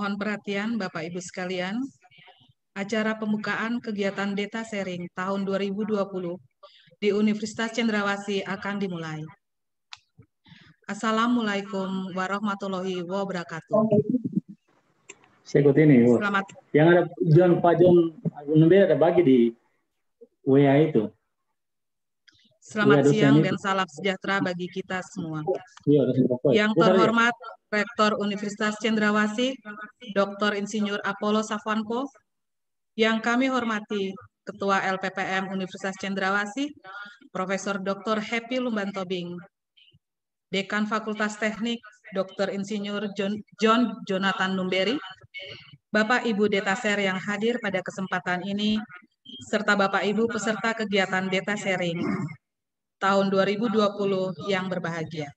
mohon perhatian Bapak Ibu sekalian. Acara pembukaan kegiatan Data Sharing tahun 2020 di Universitas Cendrawasih akan dimulai. Assalamualaikum warahmatullahi wabarakatuh. Saya ikut ini. Selamat. Yang ada John Pak John Agung ada bagi di WA itu. Selamat ya, siang dan salam sejahtera bagi kita semua. Iya, ya, yang ya. terhormat Rektor Universitas Cendrawasih, Dr. Insinyur Apollo Safwanko, yang kami hormati Ketua LPPM Universitas Cendrawasih, Profesor Dr. Happy Lumbantobing, Dekan Fakultas Teknik Dr. Insinyur John, John Jonathan Numberi, Bapak Ibu Detaser yang hadir pada kesempatan ini, serta Bapak Ibu peserta kegiatan Deta Sharing tahun 2020 yang berbahagia. Ya.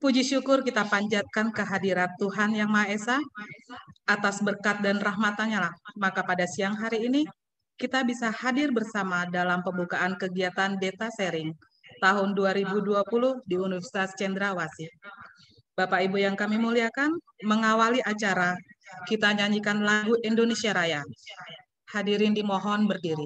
Puji syukur kita panjatkan kehadiran Tuhan Yang Maha Esa atas berkat dan rahmatannya lah. Maka pada siang hari ini kita bisa hadir bersama dalam pembukaan kegiatan Data Sharing tahun 2020 di Universitas Cendrawasih. Bapak Ibu yang kami muliakan, mengawali acara kita nyanyikan lagu Indonesia Raya. Hadirin dimohon berdiri.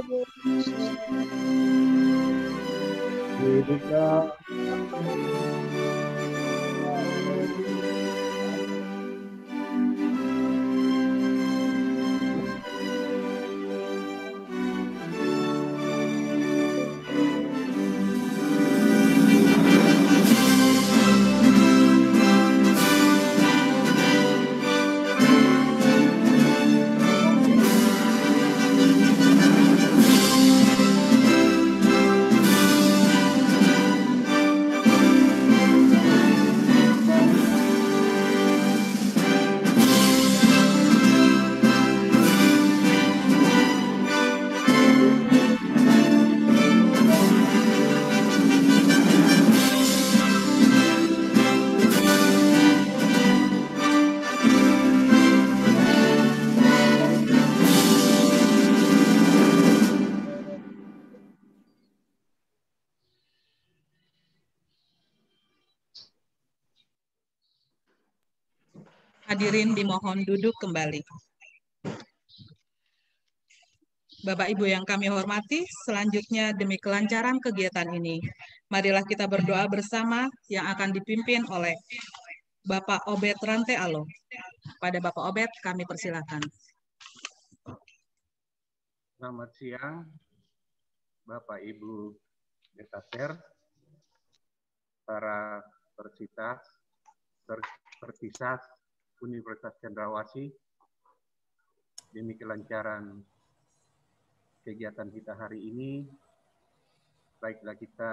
you. Hadirin dimohon duduk kembali. Bapak Ibu yang kami hormati, selanjutnya demi kelancaran kegiatan ini, marilah kita berdoa bersama yang akan dipimpin oleh Bapak Obet Rante Alo. Pada Bapak Obet kami persilakan. Selamat siang, Bapak Ibu Detater, para persita, per, Universitas Cendrawasi demi kelancaran kegiatan kita hari ini. Baiklah kita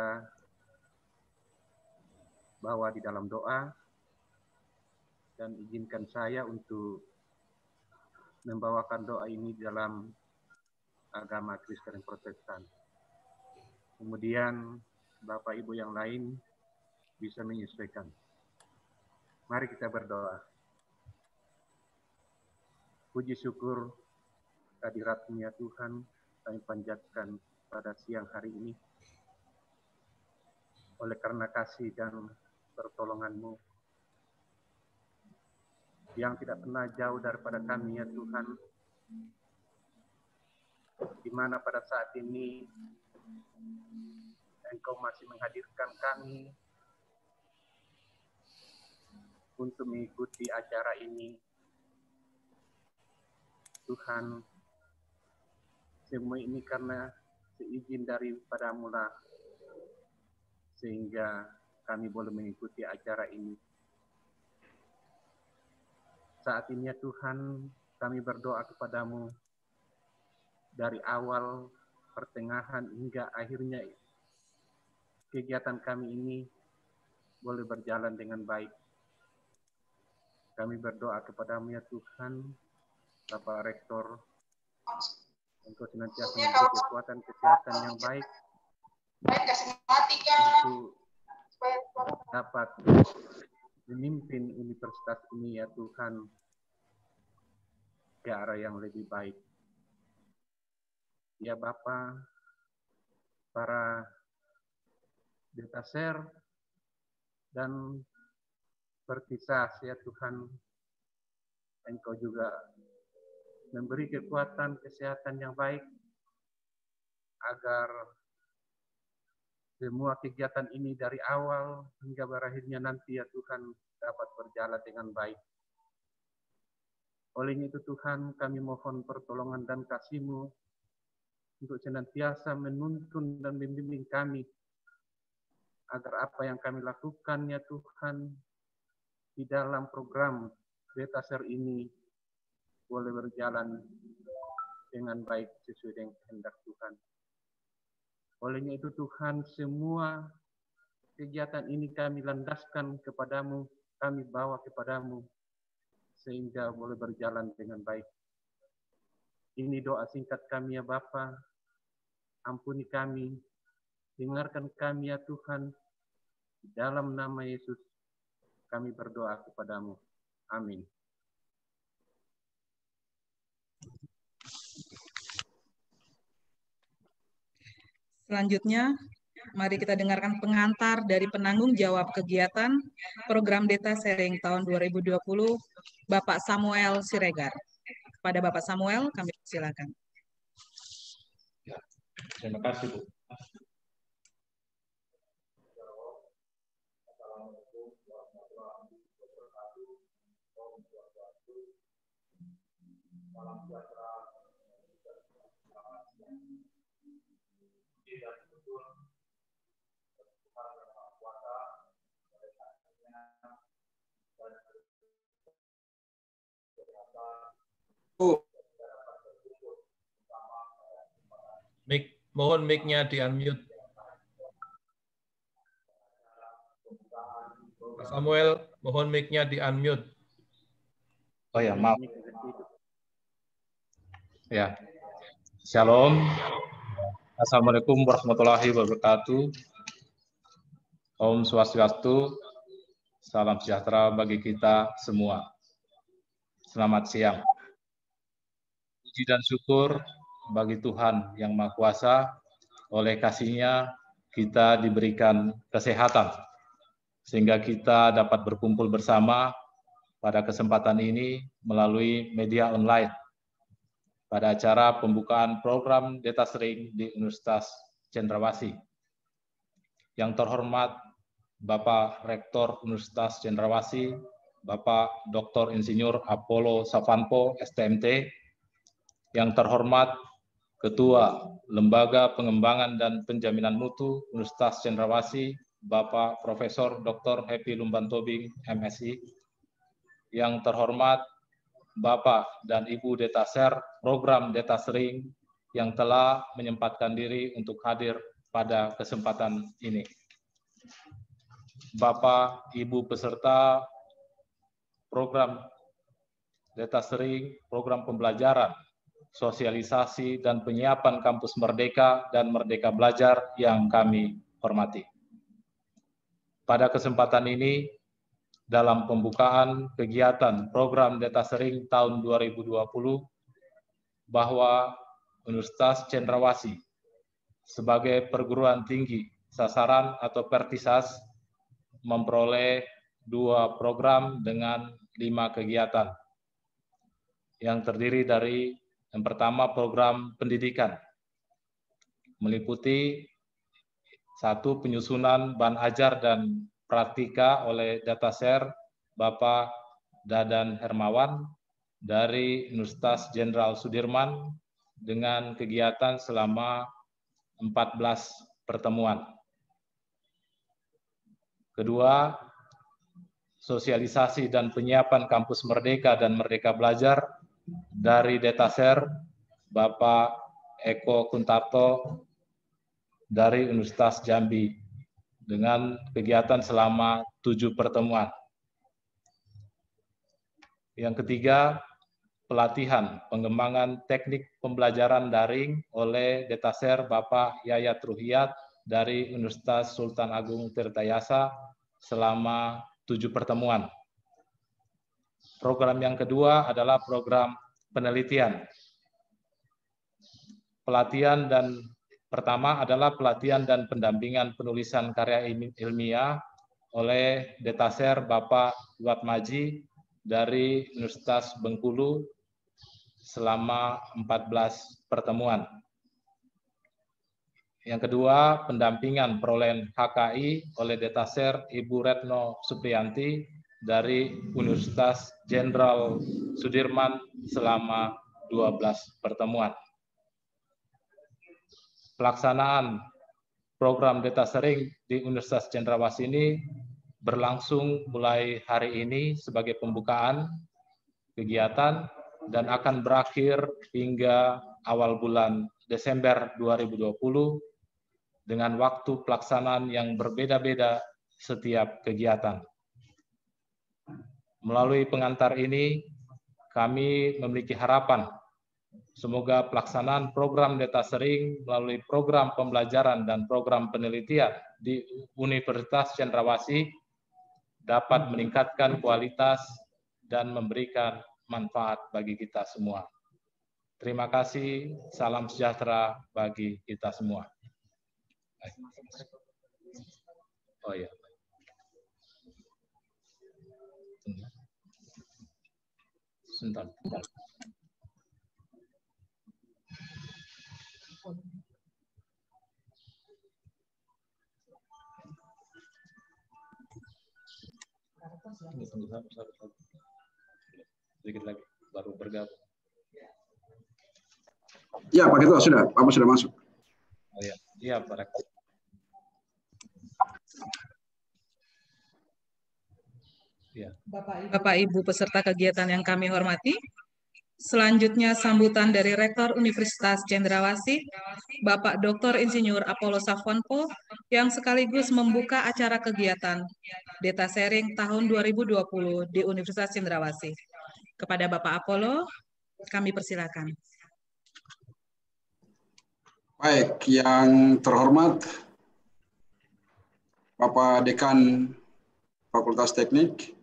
bawa di dalam doa dan izinkan saya untuk membawakan doa ini dalam agama Kristen Protestan. Kemudian Bapak Ibu yang lain bisa menyesuaikan. Mari kita berdoa. Puji syukur kehadiratnya Tuhan kami panjatkan pada siang hari ini. Oleh karena kasih dan pertolonganmu yang tidak pernah jauh daripada kami ya Tuhan. Di mana pada saat ini Engkau masih menghadirkan kami untuk mengikuti acara ini Tuhan, semua ini karena seizin daripada mula sehingga kami boleh mengikuti acara ini. Saat ini ya Tuhan, kami berdoa kepadamu dari awal, pertengahan, hingga akhirnya kegiatan kami ini boleh berjalan dengan baik. Kami berdoa kepadamu ya Tuhan, Bapak Rektor untuk senantiasa ya, memberi kekuatan kesehatan yang baik untuk dapat memimpin universitas ini ya Tuhan ke arah yang lebih baik. Ya Bapak, para data share dan berkisah ya Tuhan, Engkau juga memberi kekuatan kesehatan yang baik agar semua kegiatan ini dari awal hingga berakhirnya nanti ya Tuhan dapat berjalan dengan baik. Oleh itu Tuhan kami mohon pertolongan dan kasih-Mu untuk senantiasa menuntun dan membimbing kami agar apa yang kami lakukan ya Tuhan di dalam program Beta ini boleh berjalan dengan baik sesuai dengan kehendak Tuhan. Olehnya itu Tuhan, semua kegiatan ini kami landaskan kepadamu, kami bawa kepadamu, sehingga boleh berjalan dengan baik. Ini doa singkat kami ya Bapa. Ampuni kami, dengarkan kami ya Tuhan. Dalam nama Yesus kami berdoa kepadamu. Amin. Selanjutnya, mari kita dengarkan pengantar dari penanggung jawab kegiatan program data Sharing tahun 2020, Bapak Samuel Siregar. Pada Bapak Samuel, kami silakan. Ya, terima kasih, Bu. Salam sejahtera Mik, mohon mic-nya di-unmute. Samuel, mohon mic-nya di-unmute. Oh ya, maaf. Ya. Shalom. Assalamualaikum warahmatullahi wabarakatuh. Om Swastiastu. Salam sejahtera bagi kita semua. Selamat siang puji dan syukur bagi Tuhan yang Maha Kuasa, oleh kasihnya kita diberikan kesehatan, sehingga kita dapat berkumpul bersama pada kesempatan ini melalui media online pada acara pembukaan program Data Sering di Universitas Cendrawasih. Yang terhormat Bapak Rektor Universitas Cendrawasih, Bapak Dr. Insinyur Apollo Savanpo, STMT, yang terhormat Ketua Lembaga Pengembangan dan Penjaminan Mutu Universitas Cendrawasih, Bapak Profesor Dr. Happy Lumban Tobing, MSI. Yang terhormat Bapak dan Ibu Detaser Program Deta Sering yang telah menyempatkan diri untuk hadir pada kesempatan ini. Bapak, Ibu peserta program Deta Sering, program pembelajaran sosialisasi, dan penyiapan kampus merdeka dan merdeka belajar yang kami hormati. Pada kesempatan ini, dalam pembukaan kegiatan program Data Sering tahun 2020, bahwa Universitas Cendrawasih sebagai perguruan tinggi sasaran atau pertisas memperoleh dua program dengan lima kegiatan yang terdiri dari yang pertama program pendidikan meliputi satu penyusunan bahan ajar dan praktika oleh data share Bapak Dadan Hermawan dari Universitas Jenderal Sudirman dengan kegiatan selama 14 pertemuan. Kedua, sosialisasi dan penyiapan kampus merdeka dan merdeka belajar dari DetaSer Bapak Eko Kuntarto dari Universitas Jambi dengan kegiatan selama tujuh pertemuan. Yang ketiga, pelatihan pengembangan teknik pembelajaran daring oleh DetaSer Bapak Yayat Truhiat dari Universitas Sultan Agung Tirtayasa selama tujuh pertemuan. Program yang kedua adalah program penelitian. Pelatihan dan pertama adalah pelatihan dan pendampingan penulisan karya ilmiah oleh detaser Bapak Watmaji dari Universitas Bengkulu selama 14 pertemuan. Yang kedua, pendampingan perolehan HKI oleh detaser Ibu Retno Supriyanti dari Universitas Jenderal Sudirman selama 12 pertemuan. Pelaksanaan program data sering di Universitas Cendrawas ini berlangsung mulai hari ini sebagai pembukaan kegiatan dan akan berakhir hingga awal bulan Desember 2020 dengan waktu pelaksanaan yang berbeda-beda setiap kegiatan. Melalui pengantar ini, kami memiliki harapan Semoga pelaksanaan program data sering melalui program pembelajaran dan program penelitian di Universitas Cendrawasih dapat meningkatkan kualitas dan memberikan manfaat bagi kita semua. Terima kasih, salam sejahtera bagi kita semua. Oh ya. sebentar. Sedikit lagi, baru bergabung. Ya, Pak Ketua sudah, Pak sudah masuk. Oh ya, iya Pak Ketua. Iya. Bapak Ibu peserta kegiatan yang kami hormati, Selanjutnya sambutan dari Rektor Universitas Cendrawasih, Bapak Dr. Insinyur Apollo Safonpo, yang sekaligus membuka acara kegiatan Data Sharing tahun 2020 di Universitas Cendrawasih. Kepada Bapak Apollo, kami persilakan. Baik, yang terhormat Bapak Dekan Fakultas Teknik,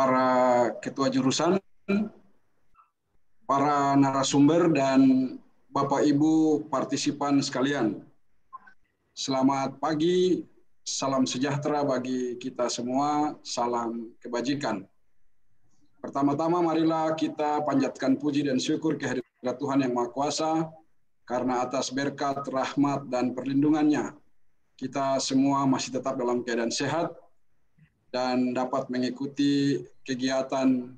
para ketua jurusan, para narasumber dan Bapak Ibu partisipan sekalian. Selamat pagi, salam sejahtera bagi kita semua, salam kebajikan. Pertama-tama marilah kita panjatkan puji dan syukur kehadirat Tuhan Yang Maha Kuasa karena atas berkat, rahmat, dan perlindungannya kita semua masih tetap dalam keadaan sehat dan dapat mengikuti kegiatan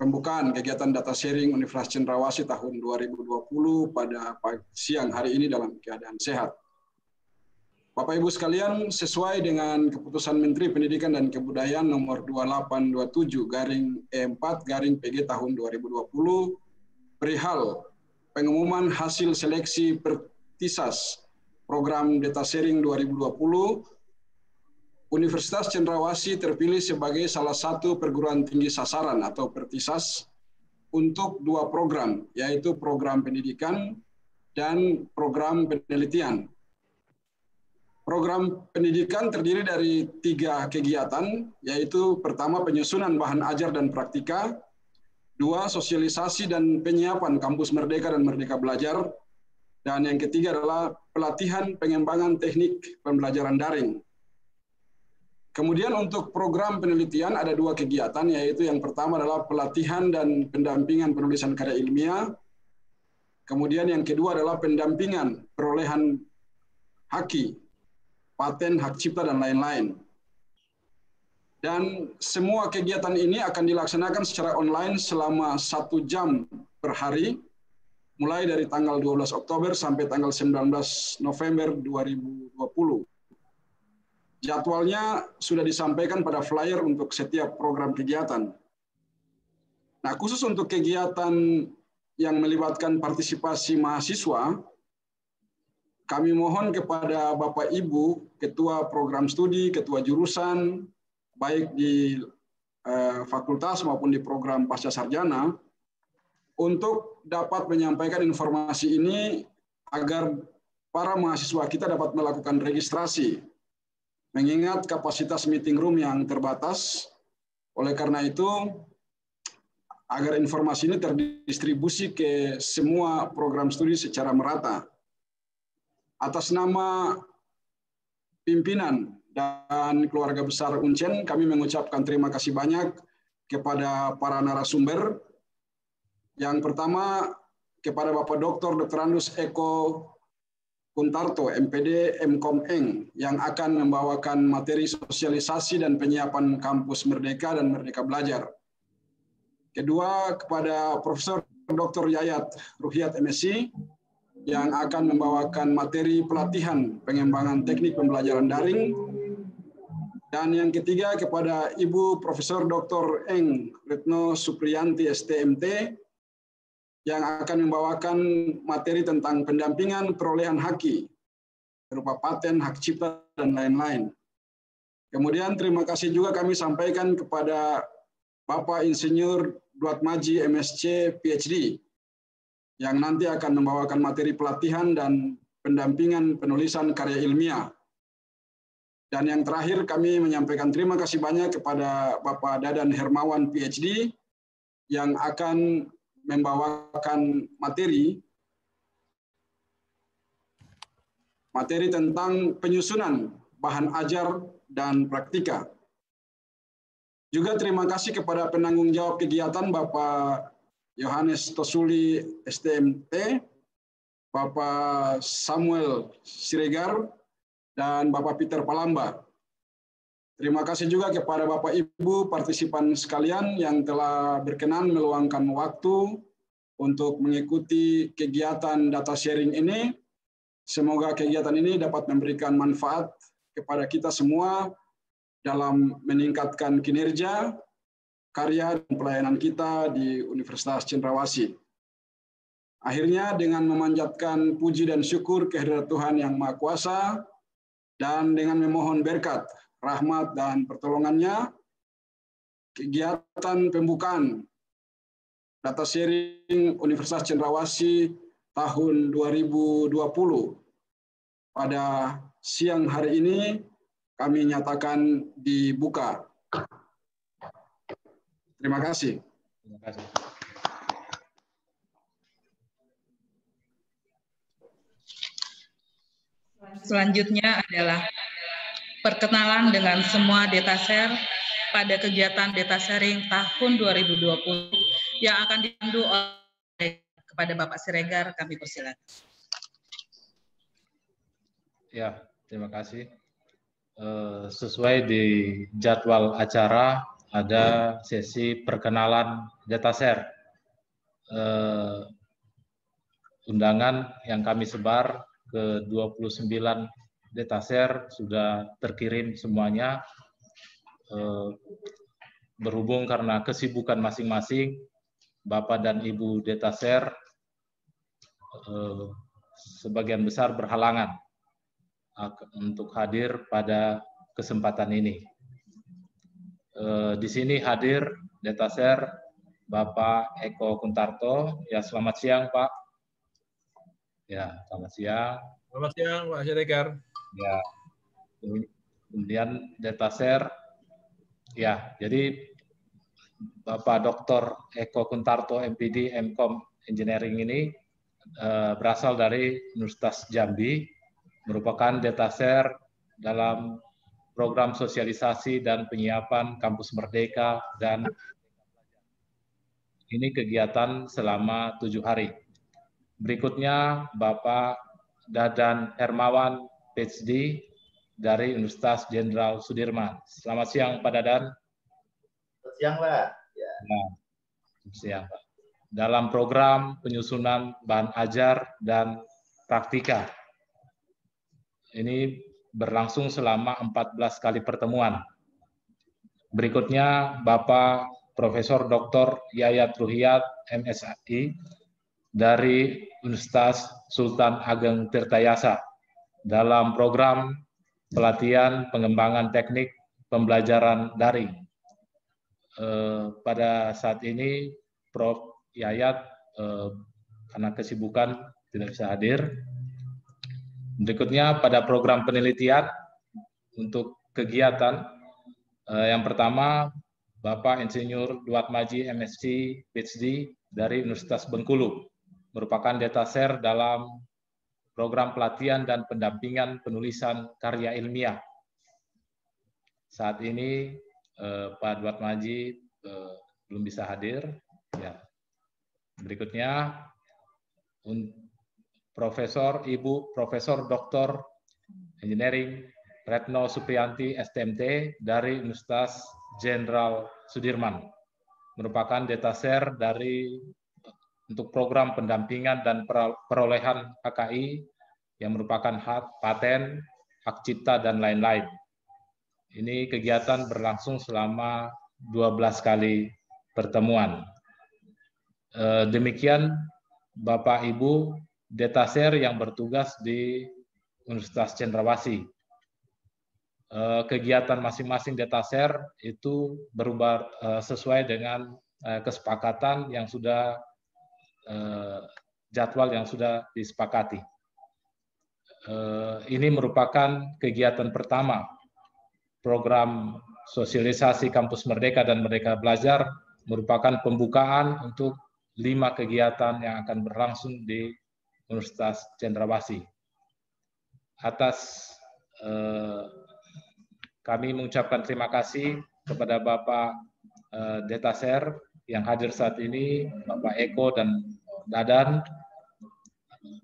pembukaan kegiatan data sharing Universitas Cendrawasih tahun 2020 pada siang hari ini dalam keadaan sehat. Bapak Ibu sekalian, sesuai dengan keputusan Menteri Pendidikan dan Kebudayaan nomor 2827 garing E4 garing PG tahun 2020 perihal pengumuman hasil seleksi pertisas program data sharing 2020 Universitas Cendrawasih terpilih sebagai salah satu perguruan tinggi sasaran atau pertisas untuk dua program, yaitu program pendidikan dan program penelitian. Program pendidikan terdiri dari tiga kegiatan, yaitu pertama penyusunan bahan ajar dan praktika, dua sosialisasi dan penyiapan kampus merdeka dan merdeka belajar, dan yang ketiga adalah pelatihan pengembangan teknik pembelajaran daring Kemudian untuk program penelitian ada dua kegiatan, yaitu yang pertama adalah pelatihan dan pendampingan penulisan karya ilmiah. Kemudian yang kedua adalah pendampingan perolehan haki, paten, hak cipta, dan lain-lain. Dan semua kegiatan ini akan dilaksanakan secara online selama satu jam per hari, mulai dari tanggal 12 Oktober sampai tanggal 19 November 2020. Jadwalnya sudah disampaikan pada flyer untuk setiap program kegiatan. Nah, khusus untuk kegiatan yang melibatkan partisipasi mahasiswa, kami mohon kepada Bapak Ibu, Ketua Program Studi, Ketua Jurusan, baik di eh, fakultas maupun di program pasca sarjana, untuk dapat menyampaikan informasi ini agar para mahasiswa kita dapat melakukan registrasi mengingat kapasitas meeting room yang terbatas. Oleh karena itu, agar informasi ini terdistribusi ke semua program studi secara merata. Atas nama pimpinan dan keluarga besar UNCEN, kami mengucapkan terima kasih banyak kepada para narasumber. Yang pertama, kepada Bapak Dr. Dr. Andus Eko Kuntarto, MPD Mkom Eng yang akan membawakan materi sosialisasi dan penyiapan kampus Merdeka dan Merdeka Belajar. Kedua, kepada Profesor Dr. Yayat Ruhiat MSc yang akan membawakan materi pelatihan pengembangan teknik pembelajaran daring. Dan yang ketiga kepada Ibu Profesor Dr. Eng Retno Supriyanti STMT yang akan membawakan materi tentang pendampingan perolehan haki berupa paten, hak cipta, dan lain-lain. Kemudian terima kasih juga kami sampaikan kepada Bapak Insinyur Duat Maji MSC PhD yang nanti akan membawakan materi pelatihan dan pendampingan penulisan karya ilmiah. Dan yang terakhir kami menyampaikan terima kasih banyak kepada Bapak Dadan Hermawan PhD yang akan membawakan materi materi tentang penyusunan bahan ajar dan praktika. Juga terima kasih kepada penanggung jawab kegiatan Bapak Yohanes Tosuli STMT, Bapak Samuel Siregar, dan Bapak Peter Palamba Terima kasih juga kepada Bapak Ibu partisipan sekalian yang telah berkenan meluangkan waktu untuk mengikuti kegiatan data sharing ini. Semoga kegiatan ini dapat memberikan manfaat kepada kita semua dalam meningkatkan kinerja, karya, dan pelayanan kita di Universitas Cendrawasih. Akhirnya dengan memanjatkan puji dan syukur kehadirat Tuhan Yang Maha Kuasa, dan dengan memohon berkat rahmat dan pertolongannya. Kegiatan pembukaan data sharing Universitas Cendrawasi tahun 2020. Pada siang hari ini kami nyatakan dibuka. Terima kasih. Terima kasih. Selanjutnya adalah perkenalan dengan semua data share pada kegiatan data sharing tahun 2020 yang akan dipandu oleh kepada Bapak Siregar kami persilakan. Ya, terima kasih. Eh, sesuai di jadwal acara ada ya. sesi perkenalan data share. Eh, undangan yang kami sebar ke 29 data share sudah terkirim semuanya eh, berhubung karena kesibukan masing-masing Bapak dan Ibu data share eh, sebagian besar berhalangan untuk hadir pada kesempatan ini. Eh, di sini hadir data share Bapak Eko Kuntarto. Ya, selamat siang, Pak. Ya, selamat siang. Selamat siang, Pak Syarikar ya kemudian data share ya jadi Bapak Dr. Eko Kuntarto MPD MCom Engineering ini eh, berasal dari Universitas Jambi merupakan data share dalam program sosialisasi dan penyiapan kampus merdeka dan ini kegiatan selama tujuh hari. Berikutnya Bapak Dadan Hermawan PhD dari Universitas Jenderal Sudirman. Selamat siang Pak Dadan. Selamat siang Pak. Ya. Nah, siang Pak. Dalam program penyusunan bahan ajar dan praktika. Ini berlangsung selama 14 kali pertemuan. Berikutnya Bapak Profesor Dr. Yayat Ruhiyat, MSI, dari Universitas Sultan Ageng Tirtayasa dalam program pelatihan pengembangan teknik pembelajaran daring. Eh, pada saat ini Prof. Yayat eh, karena kesibukan tidak bisa hadir. Berikutnya pada program penelitian untuk kegiatan eh, yang pertama Bapak Insinyur Duat Maji MSc PhD dari Universitas Bengkulu merupakan data share dalam program pelatihan dan pendampingan penulisan karya ilmiah. Saat ini eh, Pak Duat Maji eh, belum bisa hadir. Ya. Berikutnya Profesor Ibu Profesor Doktor Engineering Retno Supriyanti STMT dari Universitas Jenderal Sudirman. Merupakan share dari untuk program pendampingan dan perolehan HKI yang merupakan hak paten, hak cipta, dan lain-lain. Ini kegiatan berlangsung selama 12 kali pertemuan. Eh, demikian Bapak Ibu detaser yang bertugas di Universitas Cendrawasi. Eh, kegiatan masing-masing detaser itu berubah eh, sesuai dengan kesepakatan yang sudah Eh, jadwal yang sudah disepakati. Eh, ini merupakan kegiatan pertama program sosialisasi kampus Merdeka dan Merdeka Belajar merupakan pembukaan untuk lima kegiatan yang akan berlangsung di Universitas Cendrawasih. Atas eh, kami mengucapkan terima kasih kepada Bapak eh, Detaser yang hadir saat ini Bapak Eko dan Dadan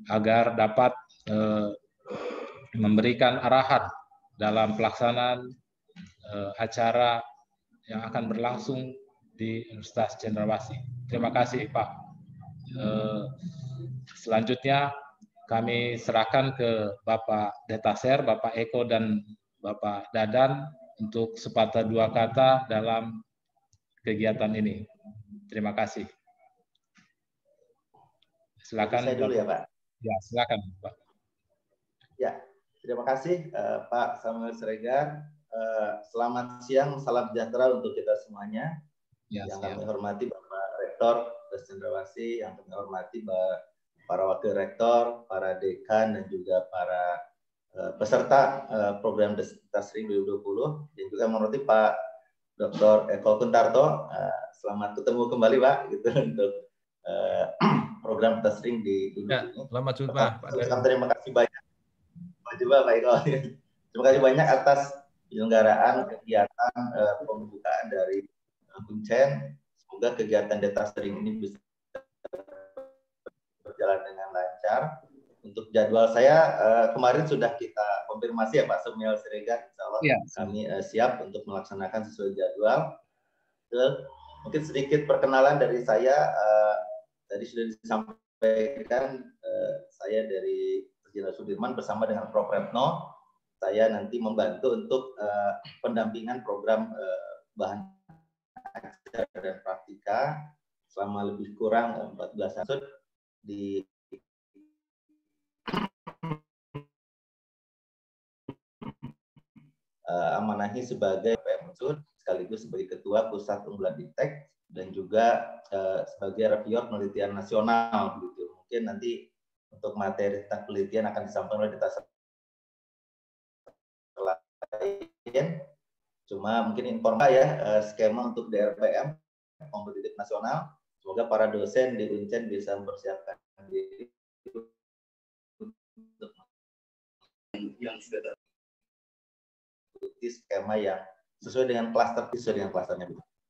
agar dapat eh, memberikan arahan dalam pelaksanaan eh, acara yang akan berlangsung di Universitas Cendrawasi. Terima kasih Pak. Eh, selanjutnya kami serahkan ke Bapak Detaser, Bapak Eko dan Bapak Dadan untuk sepatah dua kata dalam kegiatan ini. Terima kasih. Silakan. Saya dulu ya Pak. Ya silakan Pak. Ya terima kasih uh, Pak Samuel Siregar. Uh, selamat siang, salam sejahtera untuk kita semuanya. Ya, yang siap. kami hormati Bapak Rektor Presendrawasi, yang kami hormati Bapak para wakil rektor, para dekan, dan juga para uh, peserta uh, program Destasring 2020, dan juga menurut Pak Dr. Eko Kuntarto, uh, Selamat ketemu kembali Pak gitu untuk uh, program kita sering di dunia. Ya, selamat jumpa Pak. Terima, terima kasih banyak. Selamat jumpa Pak Iqbal Terima kasih banyak atas penyelenggaraan kegiatan uh, pembukaan dari Kuncen. Eh, Semoga kegiatan data sering ini bisa berjalan dengan lancar. Untuk jadwal saya kemarin sudah kita konfirmasi ya Pak Semial Siregar, insya Allah ya. kami siap untuk melaksanakan sesuai jadwal. Ke mungkin sedikit perkenalan dari saya uh, tadi sudah disampaikan uh, saya dari Jenderal Sudirman bersama dengan Prof Retno saya nanti membantu untuk uh, pendampingan program uh, bahan ajar dan praktika selama lebih kurang 14 tahun di uh, amanahi sebagai PM Unsur sekaligus sebagai Ketua Pusat Unggulan Iptek dan juga uh, sebagai reviewer penelitian nasional begitu. Mungkin nanti untuk materi tentang penelitian akan disampaikan oleh data lain. Cuma mungkin informasi ya uh, skema untuk DRPM kompetitif nasional. Semoga para dosen di Uncen bisa mempersiapkan diri untuk yang sudah ikuti skema yang sesuai dengan klaster sesuai dengan klasternya.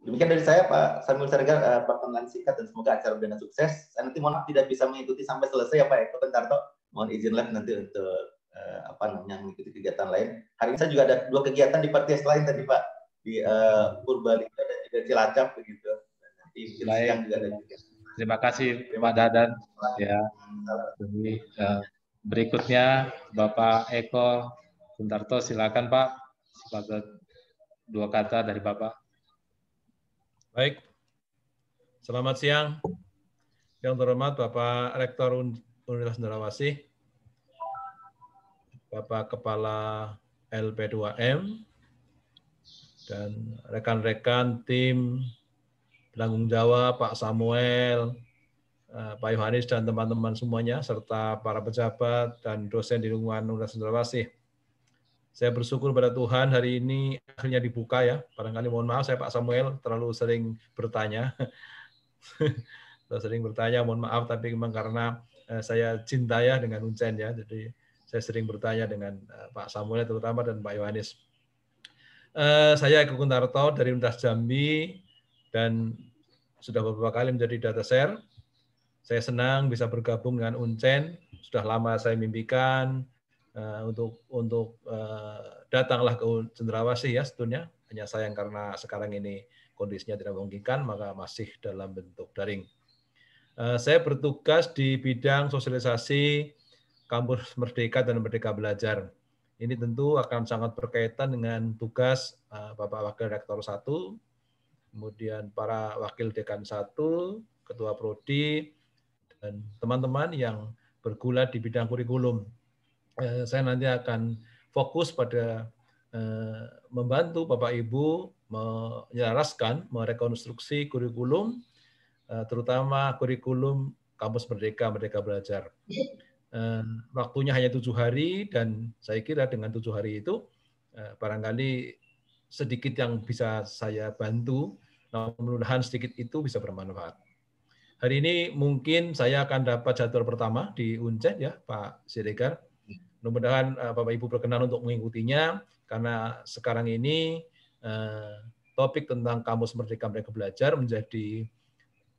Demikian dari saya Pak Samuel Sergar uh, eh, perkenalan singkat dan semoga acara benar sukses. Saya nanti mohon tidak bisa mengikuti sampai selesai ya Pak Eko Pentarto. Mohon izin live nanti untuk uh, apa namanya mengikuti kegiatan lain. Hari ini saya juga ada dua kegiatan di partai lain tadi Pak di uh, Purbalingga dan juga Cilacap begitu. Nanti siang juga ada kegiatan. Terima kasih Pak Dadan. Ya. Jadi, uh, berikutnya Bapak Eko Bentarto silakan Pak sebagai dua kata dari Bapak. Baik. Selamat siang. Yang terhormat Bapak Rektor Universitas Cendrawasih, Bapak Kepala LP2M, dan rekan-rekan tim penanggung jawab Pak Samuel, eh, Pak Yohanes dan teman-teman semuanya, serta para pejabat dan dosen di lingkungan Universitas Cendrawasih. Saya bersyukur pada Tuhan hari ini akhirnya dibuka ya. Barangkali mohon maaf saya Pak Samuel terlalu sering bertanya. terlalu sering bertanya, mohon maaf tapi memang karena eh, saya cinta ya dengan Uncen ya. Jadi saya sering bertanya dengan eh, Pak Samuel terutama dan Pak Yohanes. Eh, saya Eko Kuntarto dari Universitas Jambi dan sudah beberapa kali menjadi data share. Saya senang bisa bergabung dengan Uncen. Sudah lama saya mimpikan, uh, untuk untuk uh, datanglah ke Cendrawasih ya sebetulnya hanya sayang karena sekarang ini kondisinya tidak memungkinkan maka masih dalam bentuk daring. Uh, saya bertugas di bidang sosialisasi kampus merdeka dan merdeka belajar. Ini tentu akan sangat berkaitan dengan tugas uh, Bapak Wakil Rektor 1, kemudian para Wakil Dekan Satu, Ketua Prodi, dan teman-teman yang bergulat di bidang kurikulum Eh, saya nanti akan fokus pada eh, membantu Bapak Ibu menyelaraskan, merekonstruksi kurikulum, eh, terutama kurikulum kampus Merdeka Merdeka Belajar. waktunya hanya tujuh hari dan saya kira dengan tujuh hari itu barangkali sedikit yang bisa saya bantu, mudah-mudahan sedikit itu bisa bermanfaat. Hari ini mungkin saya akan dapat jadwal pertama di UNCED ya Pak Siregar Mudah-mudahan uh, Bapak Ibu berkenan untuk mengikutinya karena sekarang ini uh, topik tentang kamus merdeka mereka belajar menjadi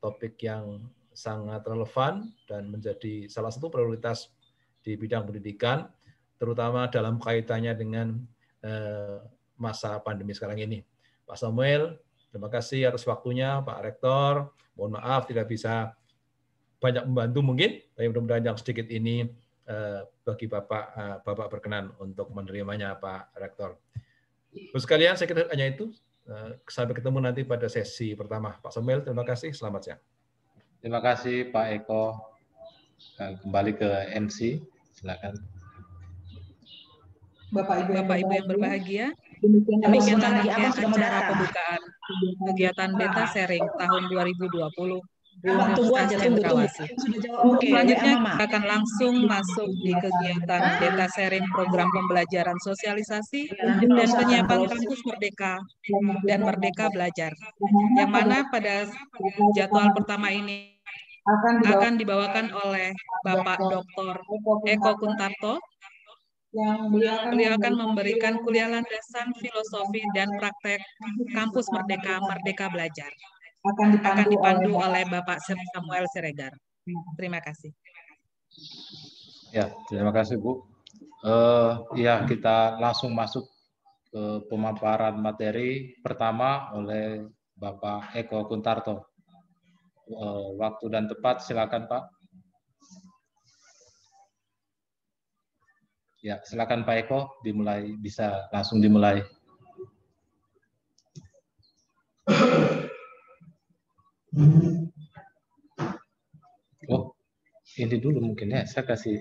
topik yang sangat relevan dan menjadi salah satu prioritas di bidang pendidikan, terutama dalam kaitannya dengan uh, masa pandemi sekarang ini. Pak Samuel, terima kasih atas waktunya, Pak Rektor. Mohon maaf tidak bisa banyak membantu mungkin, tapi mudah-mudahan yang sedikit ini Eh, bagi Bapak eh, Bapak berkenan untuk menerimanya Pak Rektor. Terus sekalian saya kira hanya itu. Eh, sampai ketemu nanti pada sesi pertama. Pak Samuel, terima kasih. Selamat siang. Terima kasih Pak Eko. Kembali ke MC. Silakan. Bapak Ibu, Bapak Ibu yang berbahagia, demikian rangkaian acara pembukaan kegiatan beta sharing tahun 2020 untuk tunggu aja tunggu, tunggu. Selanjutnya kita akan langsung masuk di kegiatan ah. Data Sharing Program Pembelajaran Sosialisasi iya, dan Penyiapan Kampus Merdeka dan Merdeka Belajar. Yang mana pada jadwal pertama ini akan dibawakan oleh Bapak Dr. Eko Kuntarto yang beliau akan memberikan kuliah landasan filosofi dan praktek kampus merdeka merdeka belajar akan dipandu, akan dipandu oleh, oleh Bapak Samuel Siregar. Ya. Terima kasih. Ya, terima kasih Bu. Uh, ya, kita langsung masuk ke pemaparan materi pertama oleh Bapak Eko Kuntarto. Uh, waktu dan tepat, silakan Pak. Ya, silakan Pak Eko dimulai bisa langsung dimulai. Hmm. Oh, ini dulu mungkin ya. Saya kasih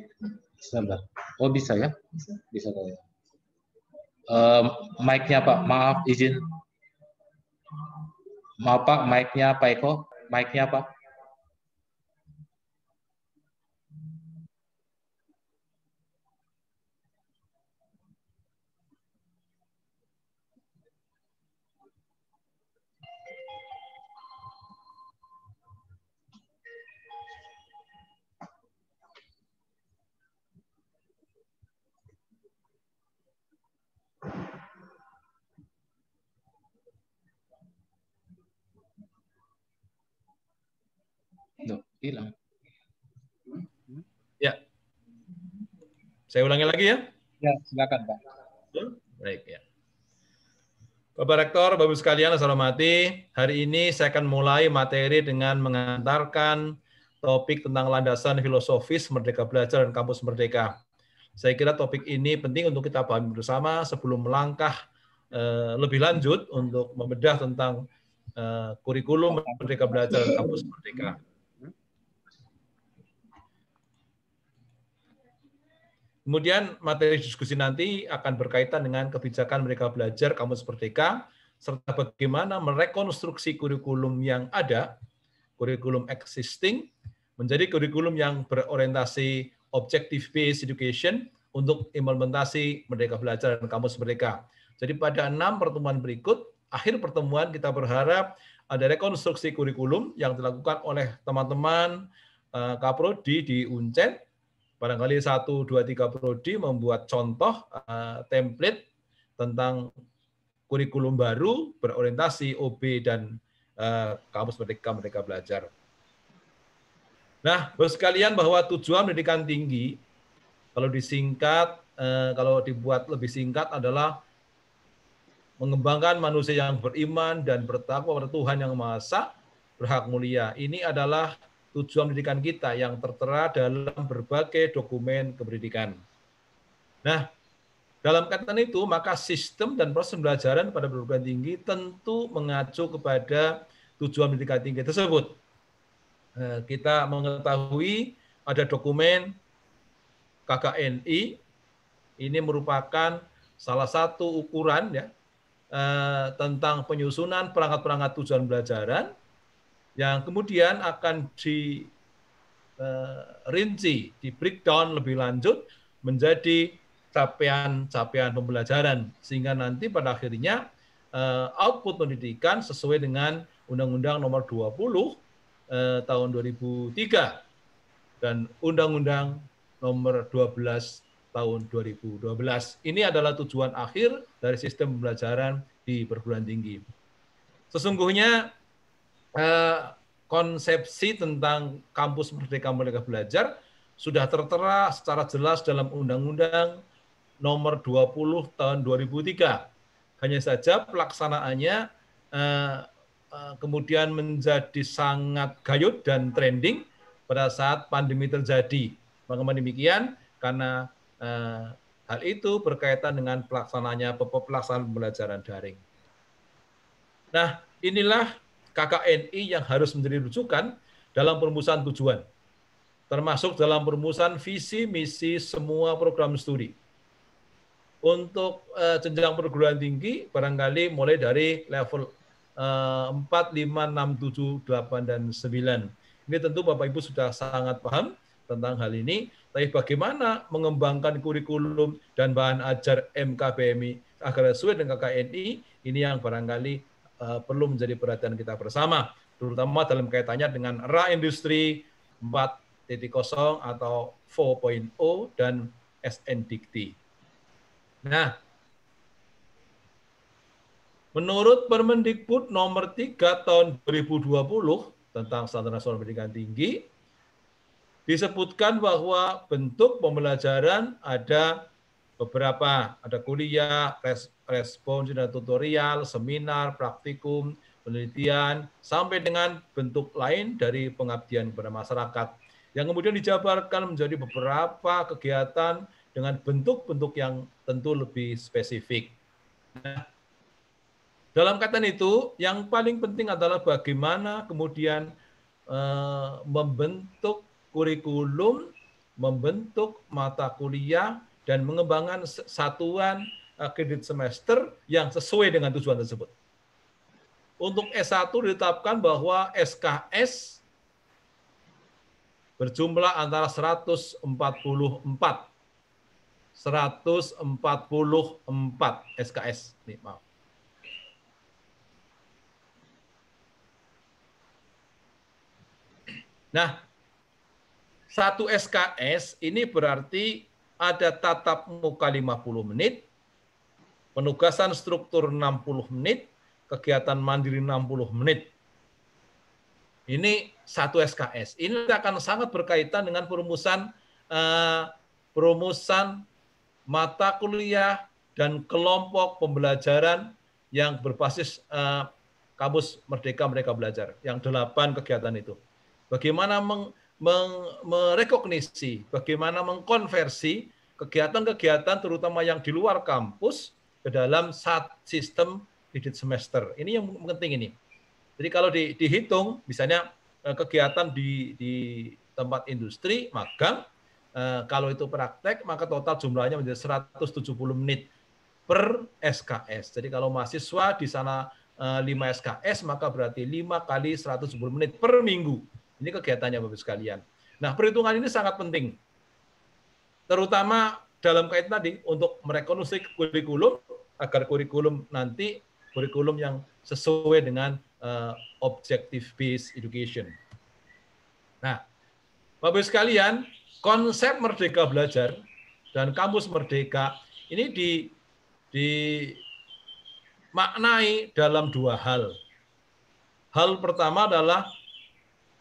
sebentar. Oh bisa ya? Bisa Bisa, Ya. Uh, mic-nya Pak, maaf izin. Maaf Pak, mic-nya Pak Eko. Mic-nya Pak. Duh, hilang. Ya. Saya ulangi lagi ya. Ya, silakan Pak. Ya, baik ya. Bapak Rektor, Bapak sekalian, assalamu'alaikum. Hari ini saya akan mulai materi dengan mengantarkan topik tentang landasan filosofis Merdeka Belajar dan Kampus Merdeka. Saya kira topik ini penting untuk kita pahami bersama sebelum melangkah eh, lebih lanjut untuk membedah tentang eh, kurikulum Merdeka Belajar dan Kampus Merdeka. Kemudian materi diskusi nanti akan berkaitan dengan kebijakan mereka belajar kampus merdeka serta bagaimana merekonstruksi kurikulum yang ada, kurikulum existing menjadi kurikulum yang berorientasi objective based education untuk implementasi merdeka belajar dan kampus merdeka. Jadi pada enam pertemuan berikut, akhir pertemuan kita berharap ada rekonstruksi kurikulum yang dilakukan oleh teman-teman eh, Kaprodi di UNCEN barangkali satu dua tiga prodi membuat contoh uh, template tentang kurikulum baru berorientasi OB dan uh, kampus merdeka mereka belajar. Nah, bos sekalian bahwa tujuan pendidikan tinggi kalau disingkat uh, kalau dibuat lebih singkat adalah mengembangkan manusia yang beriman dan bertakwa kepada Tuhan yang Maha Esa, berhak mulia. Ini adalah tujuan pendidikan kita yang tertera dalam berbagai dokumen kependidikan. Nah, dalam kaitan itu, maka sistem dan proses pembelajaran pada perguruan tinggi tentu mengacu kepada tujuan pendidikan tinggi tersebut. Eh, kita mengetahui ada dokumen KKNI, ini merupakan salah satu ukuran ya eh, tentang penyusunan perangkat-perangkat tujuan pembelajaran yang kemudian akan dirinci, eh, di breakdown lebih lanjut menjadi capaian-capaian pembelajaran sehingga nanti pada akhirnya eh, output pendidikan sesuai dengan Undang-Undang Nomor 20 eh, tahun 2003 dan Undang-Undang Nomor 12 tahun 2012. Ini adalah tujuan akhir dari sistem pembelajaran di perguruan tinggi. Sesungguhnya Eh, konsepsi tentang kampus merdeka merdeka belajar sudah tertera secara jelas dalam Undang-Undang Nomor 20 Tahun 2003. Hanya saja pelaksanaannya eh, eh, kemudian menjadi sangat gayut dan trending pada saat pandemi terjadi. Maka demikian karena hal itu berkaitan dengan pelaksananya pelaksanaan pembelajaran daring. Nah, inilah KKNI yang harus menjadi rujukan dalam perumusan tujuan, termasuk dalam perumusan visi misi semua program studi. Untuk uh, jenjang perguruan tinggi, barangkali mulai dari level uh, 4, 5, 6, 7, 8, dan 9. Ini tentu Bapak Ibu sudah sangat paham tentang hal ini, tapi bagaimana mengembangkan kurikulum dan bahan ajar MKBMI agar sesuai dengan KKNI, ini yang barangkali uh, perlu menjadi perhatian kita bersama, terutama dalam kaitannya dengan era industri 4.0 atau 4.0 dan SN Nah, menurut Permendikbud nomor 3 tahun 2020 tentang standar nasional pendidikan tinggi, disebutkan bahwa bentuk pembelajaran ada beberapa ada kuliah, res, respons dan tutorial, seminar, praktikum, penelitian, sampai dengan bentuk lain dari pengabdian kepada masyarakat yang kemudian dijabarkan menjadi beberapa kegiatan dengan bentuk-bentuk yang tentu lebih spesifik. Nah, dalam kaitan itu, yang paling penting adalah bagaimana kemudian eh, membentuk kurikulum, membentuk mata kuliah, dan mengembangkan satuan eh, kredit semester yang sesuai dengan tujuan tersebut. Untuk S1 ditetapkan bahwa SKS berjumlah antara 144 144 SKS. Nih, maaf. Nah, satu SKS ini berarti ada tatap muka 50 menit, penugasan struktur 60 menit, kegiatan mandiri 60 menit. Ini satu SKS. Ini akan sangat berkaitan dengan perumusan eh, perumusan mata kuliah dan kelompok pembelajaran yang berbasis kabus eh, kampus Merdeka Mereka Belajar, yang delapan kegiatan itu. Bagaimana meng, merekognisi bagaimana mengkonversi kegiatan-kegiatan terutama yang di luar kampus ke dalam saat sistem kredit semester. Ini yang penting ini. Jadi kalau di, dihitung misalnya eh, kegiatan di, di tempat industri magang eh, kalau itu praktek maka total jumlahnya menjadi 170 menit per SKS. Jadi kalau mahasiswa di sana 5 eh, SKS maka berarti 5 kali 170 menit per minggu ini kegiatannya Bapak sekalian. Nah, perhitungan ini sangat penting. Terutama dalam kait tadi untuk merekonstruksi kurikulum agar kurikulum nanti kurikulum yang sesuai dengan uh, eh, objective based education. Nah, Bapak sekalian, konsep merdeka belajar dan kampus merdeka ini di maknai dalam dua hal. Hal pertama adalah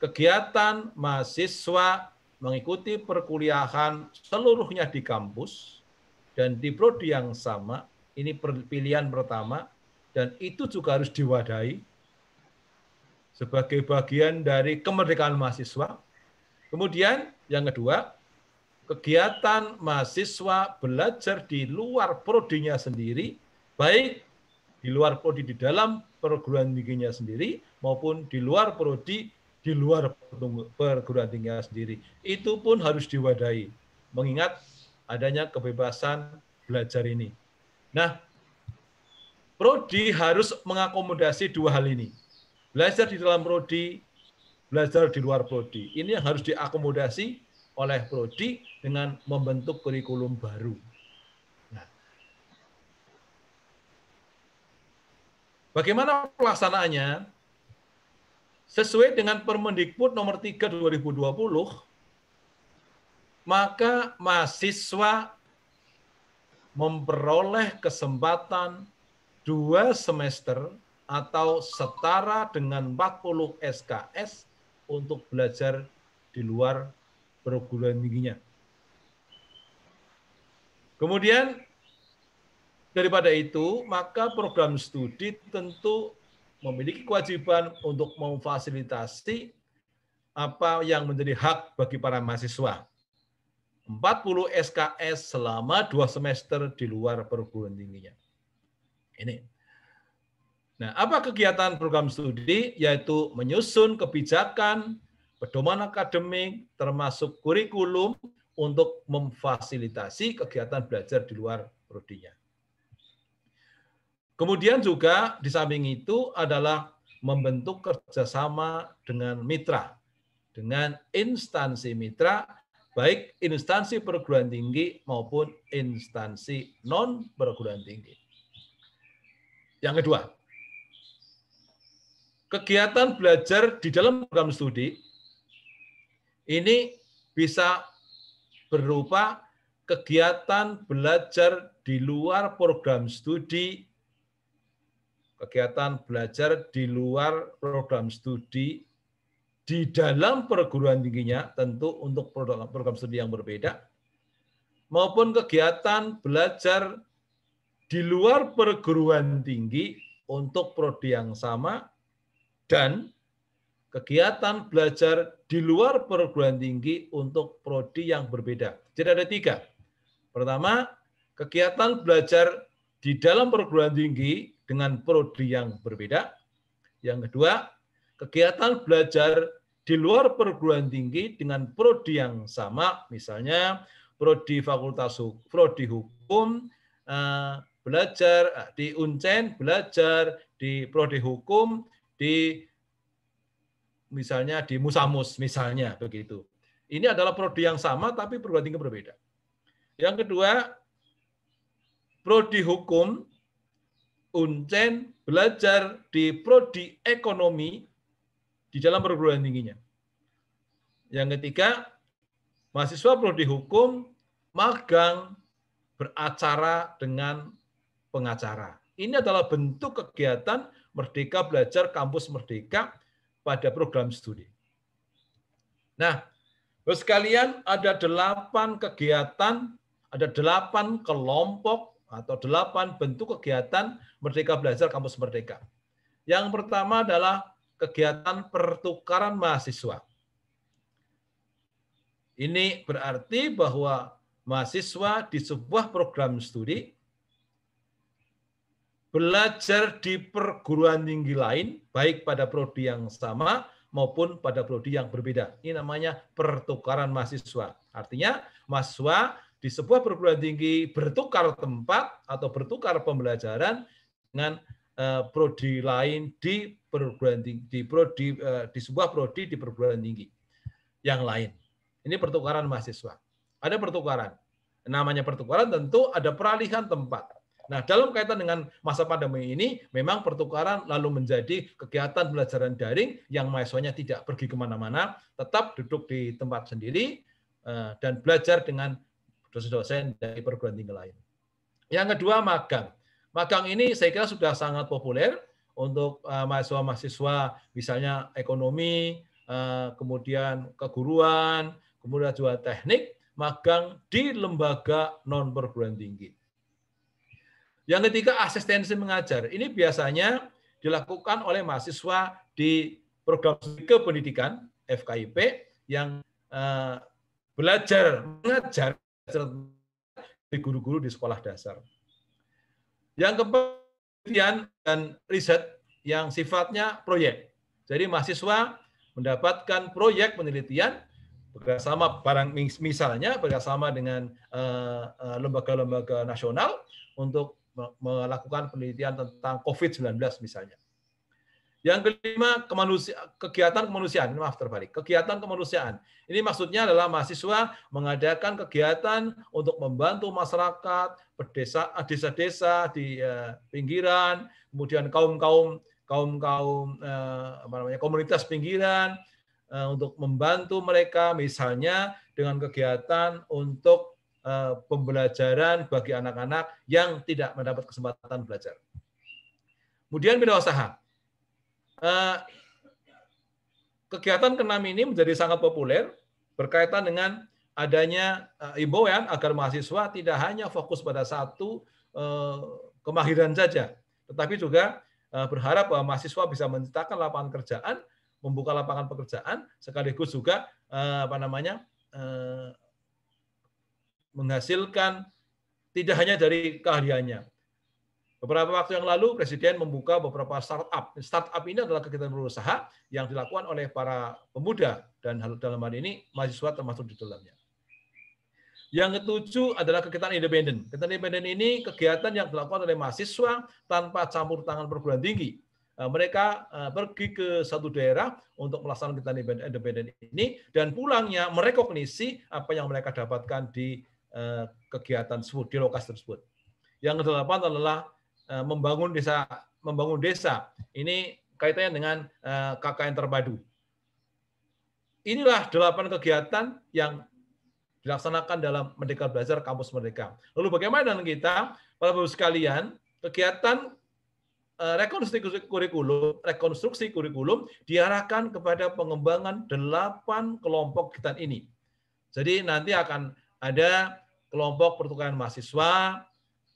kegiatan mahasiswa mengikuti perkuliahan seluruhnya di kampus dan di prodi yang sama, ini pilihan pertama, dan itu juga harus diwadahi sebagai bagian dari kemerdekaan mahasiswa. Kemudian yang kedua, kegiatan mahasiswa belajar di luar prodinya sendiri, baik di luar prodi di dalam perguruan tingginya sendiri maupun di luar prodi di luar perguruan tinggi sendiri. Itu pun harus diwadahi, mengingat adanya kebebasan belajar ini. Nah, Prodi harus mengakomodasi dua hal ini. Belajar di dalam Prodi, belajar di luar Prodi. Ini yang harus diakomodasi oleh Prodi dengan membentuk kurikulum baru. Nah, bagaimana pelaksanaannya? sesuai dengan Permendikbud nomor 3 2020 maka mahasiswa memperoleh kesempatan dua semester atau setara dengan 40 SKS untuk belajar di luar perguruan tingginya. Kemudian daripada itu, maka program studi tentu memiliki kewajiban untuk memfasilitasi apa yang menjadi hak bagi para mahasiswa. 40 SKS selama dua semester di luar perguruan tingginya. Ini. Nah, apa kegiatan program studi? Yaitu menyusun kebijakan, pedoman akademik, termasuk kurikulum untuk memfasilitasi kegiatan belajar di luar prodinya. Kemudian juga di samping itu adalah membentuk kerjasama dengan mitra, dengan instansi mitra, baik instansi perguruan tinggi maupun instansi non perguruan tinggi. Yang kedua, kegiatan belajar di dalam program studi ini bisa berupa kegiatan belajar di luar program studi kegiatan belajar di luar program studi di dalam perguruan tingginya tentu untuk program, program studi yang berbeda maupun kegiatan belajar di luar perguruan tinggi untuk prodi yang sama dan kegiatan belajar di luar perguruan tinggi untuk prodi yang berbeda. Jadi ada tiga. Pertama, kegiatan belajar di dalam perguruan tinggi dengan prodi yang berbeda. Yang kedua, kegiatan belajar di luar perguruan tinggi dengan prodi yang sama, misalnya prodi fakultas hukum, prodi hukum eh, belajar eh, di Uncen, belajar di prodi hukum di misalnya di Musamus misalnya begitu. Ini adalah prodi yang sama tapi perguruan tinggi berbeda. Yang kedua, prodi hukum Uncen belajar di prodi ekonomi di dalam perguruan tingginya. Yang ketiga, mahasiswa prodi hukum magang beracara dengan pengacara. Ini adalah bentuk kegiatan Merdeka Belajar Kampus Merdeka pada program studi. Nah, bos sekalian ada delapan kegiatan, ada delapan kelompok atau delapan bentuk kegiatan Merdeka Belajar Kampus Merdeka. Yang pertama adalah kegiatan pertukaran mahasiswa. Ini berarti bahwa mahasiswa di sebuah program studi belajar di perguruan tinggi lain, baik pada prodi yang sama maupun pada prodi yang berbeda. Ini namanya pertukaran mahasiswa. Artinya, mahasiswa di sebuah perguruan tinggi bertukar tempat atau bertukar pembelajaran dengan eh, prodi lain di perguruan tinggi di prodi eh, di sebuah prodi di perguruan tinggi yang lain. Ini pertukaran mahasiswa. Ada pertukaran. Namanya pertukaran tentu ada peralihan tempat. Nah, dalam kaitan dengan masa pandemi ini, memang pertukaran lalu menjadi kegiatan pembelajaran daring yang mahasiswanya tidak pergi kemana-mana, tetap duduk di tempat sendiri, eh, dan belajar dengan dosen-dosen dari perguruan tinggi lain. Yang kedua magang. Magang ini saya kira sudah sangat populer untuk eh, mahasiswa-mahasiswa misalnya ekonomi, eh, kemudian keguruan, kemudian juga teknik, magang di lembaga non perguruan tinggi. Yang ketiga asistensi mengajar. Ini biasanya dilakukan oleh mahasiswa di program kependidikan FKIP yang eh, belajar mengajar di guru-guru di sekolah dasar. Yang keempat, penelitian dan riset yang sifatnya proyek. Jadi mahasiswa mendapatkan proyek penelitian bersama barang misalnya bersama dengan eh, eh, lembaga-lembaga nasional untuk melakukan penelitian tentang COVID-19 misalnya. Yang kelima, kemanusia, kegiatan kemanusiaan. Maaf terbalik, kegiatan kemanusiaan. Ini maksudnya adalah mahasiswa mengadakan kegiatan untuk membantu masyarakat, pedesa, desa-desa di eh, pinggiran, kemudian kaum-kaum kaum-kaum eh, apa namanya komunitas pinggiran eh, untuk membantu mereka misalnya dengan kegiatan untuk pembelajaran bagi anak-anak yang tidak mendapat kesempatan belajar. Kemudian bidang usaha Eh, kegiatan keenam ini menjadi sangat populer berkaitan dengan adanya eh, imbauan agar mahasiswa tidak hanya fokus pada satu eh, kemahiran saja, tetapi juga berharap bahwa mahasiswa bisa menciptakan lapangan kerjaan, membuka lapangan pekerjaan, sekaligus juga apa namanya menghasilkan tidak hanya dari keahliannya, Beberapa waktu yang lalu Presiden membuka beberapa startup. Startup ini adalah kegiatan berusaha yang dilakukan oleh para pemuda dan dalam hal ini mahasiswa termasuk di dalamnya. Yang ketujuh adalah kegiatan independen. Kegiatan independen ini kegiatan yang dilakukan oleh mahasiswa tanpa campur tangan perguruan tinggi. Eh, mereka eh, pergi ke satu daerah untuk melaksanakan kegiatan independen ini dan pulangnya merekognisi apa yang mereka dapatkan di eh, kegiatan tersebut, di lokasi tersebut. Yang kedelapan adalah Eh, membangun desa membangun desa. Ini kaitannya dengan eh, KKN terpadu. Inilah delapan kegiatan yang dilaksanakan dalam Merdeka Belajar Kampus Merdeka. Lalu bagaimana dengan kita, para bapak sekalian, kegiatan eh, rekonstruksi kurikulum, rekonstruksi kurikulum diarahkan kepada pengembangan delapan kelompok kita ini. Jadi nanti akan ada kelompok pertukaran mahasiswa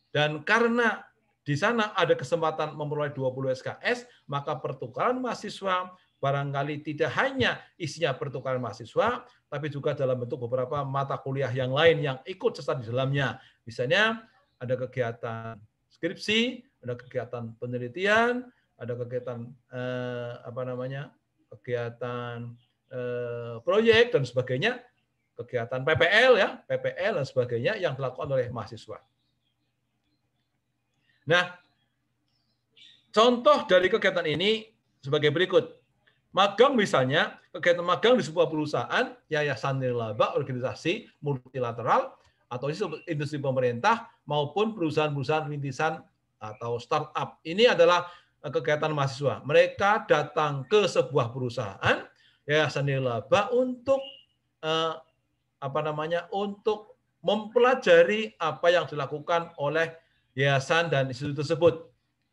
dan karena di sana ada kesempatan memperoleh 20 SKS, maka pertukaran mahasiswa barangkali tidak hanya isinya pertukaran mahasiswa, tapi juga dalam bentuk beberapa mata kuliah yang lain yang ikut sesat di dalamnya. Misalnya ada kegiatan skripsi, ada kegiatan penelitian, ada kegiatan eh, apa namanya kegiatan eh, proyek dan sebagainya, kegiatan PPL ya, PPL dan sebagainya yang dilakukan oleh mahasiswa. Nah, contoh dari kegiatan ini sebagai berikut. Magang misalnya, kegiatan magang di sebuah perusahaan, yayasan nirlaba, organisasi multilateral, atau industri pemerintah, maupun perusahaan-perusahaan rintisan atau startup. Ini adalah eh, kegiatan mahasiswa. Mereka datang ke sebuah perusahaan, yayasan nirlaba, untuk eh, apa namanya untuk mempelajari apa yang dilakukan oleh yayasan dan institut tersebut.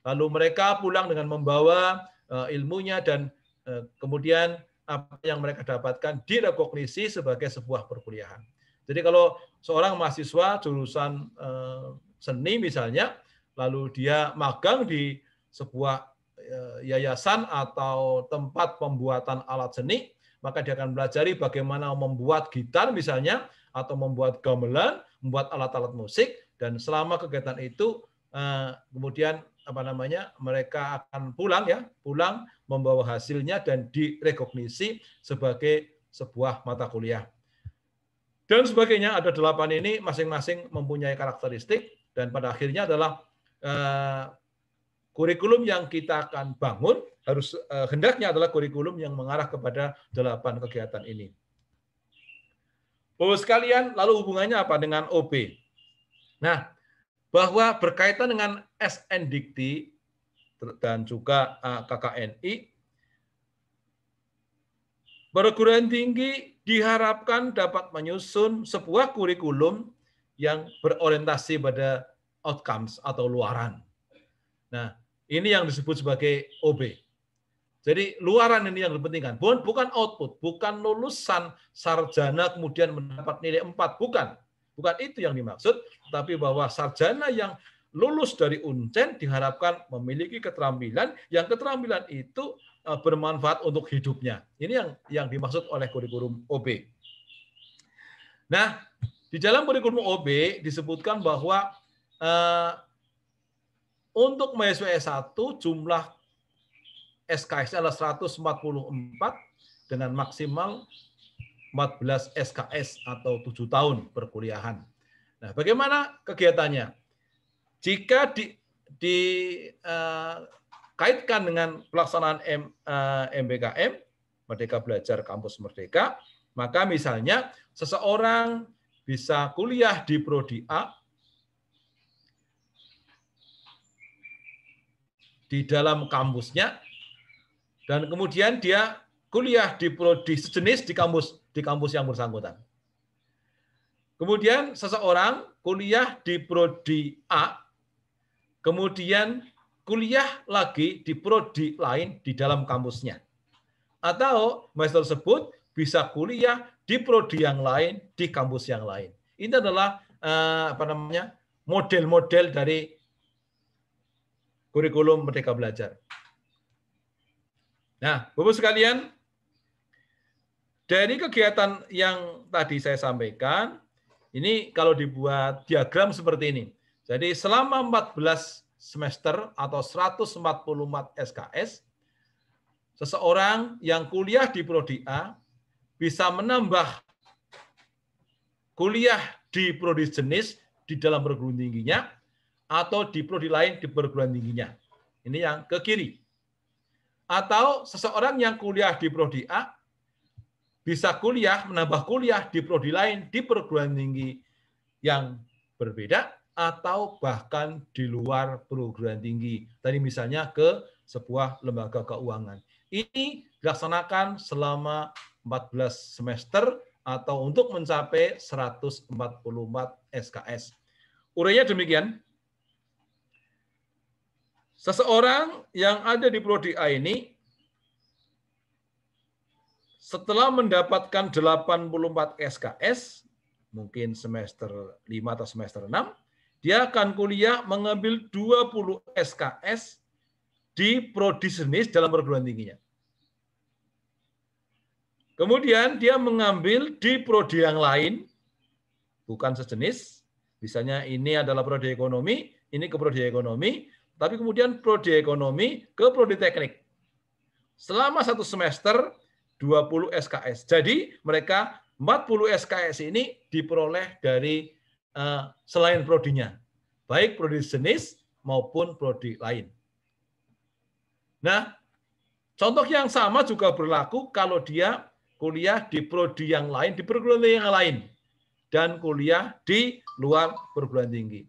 Lalu mereka pulang dengan membawa eh, ilmunya dan eh, kemudian apa yang mereka dapatkan direkognisi sebagai sebuah perkuliahan. Jadi kalau seorang mahasiswa jurusan eh, seni misalnya, lalu dia magang di sebuah yayasan atau tempat pembuatan alat seni, maka dia akan belajar bagaimana membuat gitar misalnya, atau membuat gamelan, membuat alat-alat musik, dan selama kegiatan itu eh, kemudian apa namanya mereka akan pulang ya pulang membawa hasilnya dan direkognisi sebagai sebuah mata kuliah dan sebagainya ada delapan ini masing-masing mempunyai karakteristik dan pada akhirnya adalah eh, kurikulum yang kita akan bangun harus eh, hendaknya adalah kurikulum yang mengarah kepada delapan kegiatan ini. Bapak sekalian, lalu hubungannya apa dengan OB? Nah, bahwa berkaitan dengan SN Dikti dan juga eh, KKNI, perguruan tinggi diharapkan dapat menyusun sebuah kurikulum yang berorientasi pada outcomes atau luaran. Nah, ini yang disebut sebagai OB. Jadi luaran ini yang dipentingkan. Bukan, bukan output, bukan lulusan sarjana kemudian mendapat nilai 4, bukan Bukan itu yang dimaksud, tapi bahwa sarjana yang lulus dari UNCEN diharapkan memiliki keterampilan yang keterampilan itu e, bermanfaat untuk hidupnya. Ini yang yang dimaksud oleh kurikulum OB. Nah, di dalam kurikulum OB disebutkan bahwa eh, untuk mahasiswa S1 jumlah SKS adalah 144 dengan maksimal 14 SKS atau 7 tahun perkuliahan. Nah, bagaimana kegiatannya? Jika di, dikaitkan eh, uh, dengan pelaksanaan M, uh, eh, MBKM, Merdeka Belajar Kampus Merdeka, maka misalnya seseorang bisa kuliah di Prodi A, di dalam kampusnya, dan kemudian dia kuliah di prodi sejenis di kampus di kampus yang bersangkutan. Kemudian seseorang kuliah di prodi A, kemudian kuliah lagi di prodi lain di dalam kampusnya. Atau mahasiswa tersebut bisa kuliah di prodi yang lain di kampus yang lain. Ini adalah eh, apa namanya? model-model dari kurikulum Merdeka Belajar. Nah, Bapak sekalian, dari kegiatan yang tadi saya sampaikan, ini kalau dibuat diagram seperti ini. Jadi selama 14 semester atau 144 SKS, seseorang yang kuliah di Prodi A bisa menambah kuliah di prodi jenis di dalam perguruan tingginya atau di prodi lain di perguruan tingginya. Ini yang ke kiri. Atau seseorang yang kuliah di prodi A bisa kuliah, menambah kuliah di prodi lain, di perguruan tinggi yang berbeda, atau bahkan di luar perguruan tinggi. Tadi misalnya ke sebuah lembaga keuangan. Ini dilaksanakan selama 14 semester atau untuk mencapai 144 SKS. Urainya demikian. Seseorang yang ada di prodi A ini setelah mendapatkan 84 SKS, mungkin semester 5 atau semester 6, dia akan kuliah mengambil 20 SKS di prodi senis dalam perguruan tingginya. Kemudian dia mengambil di prodi yang lain, bukan sejenis. Misalnya ini adalah prodi ekonomi, ini ke prodi ekonomi, tapi kemudian prodi ekonomi ke prodi teknik. Selama satu semester, 20 SKS. Jadi mereka 40 SKS ini diperoleh dari uh, selain prodinya, baik prodi jenis maupun prodi lain. Nah, contoh yang sama juga berlaku kalau dia kuliah di prodi yang lain, di perguruan tinggi yang lain, dan kuliah di luar perguruan tinggi.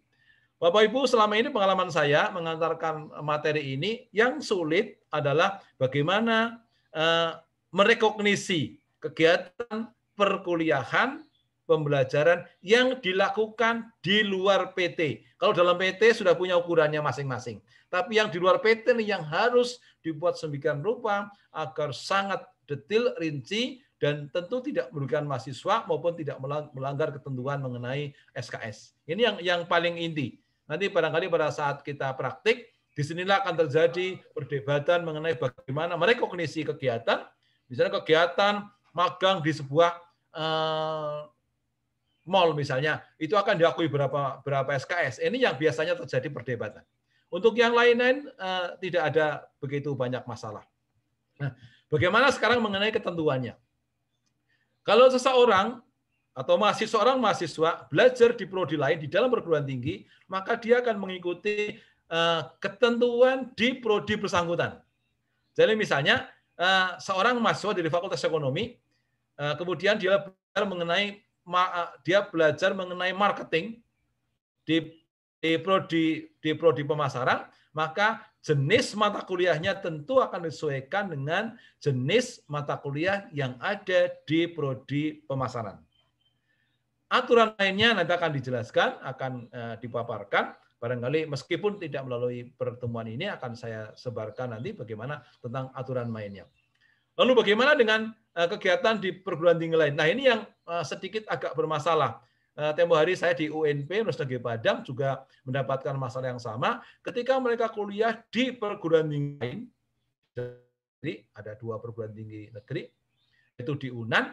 Bapak Ibu, selama ini pengalaman saya mengantarkan materi ini yang sulit adalah bagaimana eh, merekognisi kegiatan perkuliahan pembelajaran yang dilakukan di luar PT. Kalau dalam PT sudah punya ukurannya masing-masing. Tapi yang di luar PT ini yang harus dibuat sembikan rupa agar sangat detil, rinci, dan tentu tidak merugikan mahasiswa maupun tidak melanggar ketentuan mengenai SKS. Ini yang yang paling inti. Nanti barangkali pada saat kita praktik, disinilah akan terjadi perdebatan mengenai bagaimana merekognisi kegiatan, Misalnya kegiatan magang di sebuah eh, mall misalnya, itu akan diakui berapa berapa SKS. Ini yang biasanya terjadi perdebatan. Untuk yang lain-lain eh, tidak ada begitu banyak masalah. Nah, bagaimana sekarang mengenai ketentuannya? Kalau seseorang atau mahasiswa seorang mahasiswa belajar di prodi lain di dalam perguruan tinggi, maka dia akan mengikuti eh, ketentuan di prodi bersangkutan. Jadi misalnya Eh, seorang mahasiswa dari Fakultas Ekonomi, eh, kemudian dia belajar mengenai eh, dia belajar mengenai marketing di di prodi di prodi pemasaran, maka jenis mata kuliahnya tentu akan disesuaikan dengan jenis mata kuliah yang ada di prodi pemasaran. Aturan lainnya nanti akan dijelaskan, akan dipaparkan. Barangkali meskipun tidak melalui pertemuan ini akan saya sebarkan nanti bagaimana tentang aturan mainnya. Lalu bagaimana dengan eh, kegiatan di perguruan tinggi lain? Nah ini yang eh, sedikit agak bermasalah. Eh, Tempo hari saya di UNP, Universitas Negeri Padang juga mendapatkan masalah yang sama. Ketika mereka kuliah di perguruan tinggi lain, negeri, ada dua perguruan tinggi negeri, itu di UNAN,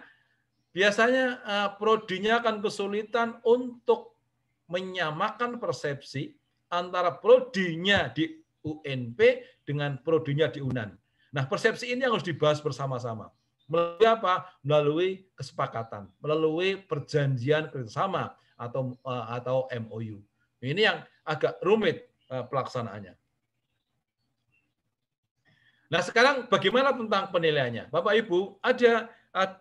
biasanya prodinya akan kesulitan untuk menyamakan persepsi antara prodinya di UNP dengan prodinya di UNAN. Nah, persepsi ini harus dibahas bersama-sama. Melalui apa? Melalui kesepakatan, melalui perjanjian kerjasama atau eh, atau MOU. Ini yang agak rumit eh, pelaksanaannya. Nah, sekarang bagaimana tentang penilaiannya? Bapak Ibu, ada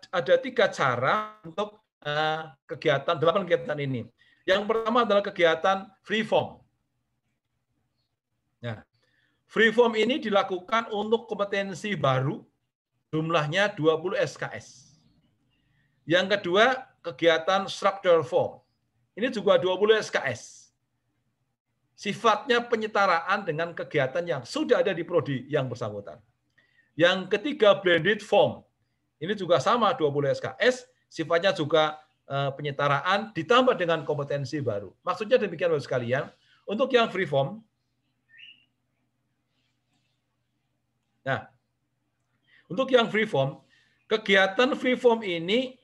ada tiga cara untuk eh, kegiatan delapan kegiatan ini. Yang pertama adalah kegiatan free Ya. Free form ini dilakukan untuk kompetensi baru, jumlahnya 20 SKS. Yang kedua, kegiatan structure form. Ini juga 20 SKS. Sifatnya penyetaraan dengan kegiatan yang sudah ada di prodi yang bersangkutan. Yang ketiga, blended form. Ini juga sama 20 SKS, sifatnya juga Eh, penyetaraan ditambah dengan kompetensi baru. Maksudnya demikian Bapak sekalian, untuk yang free form. Nah, untuk yang free form, kegiatan free form ini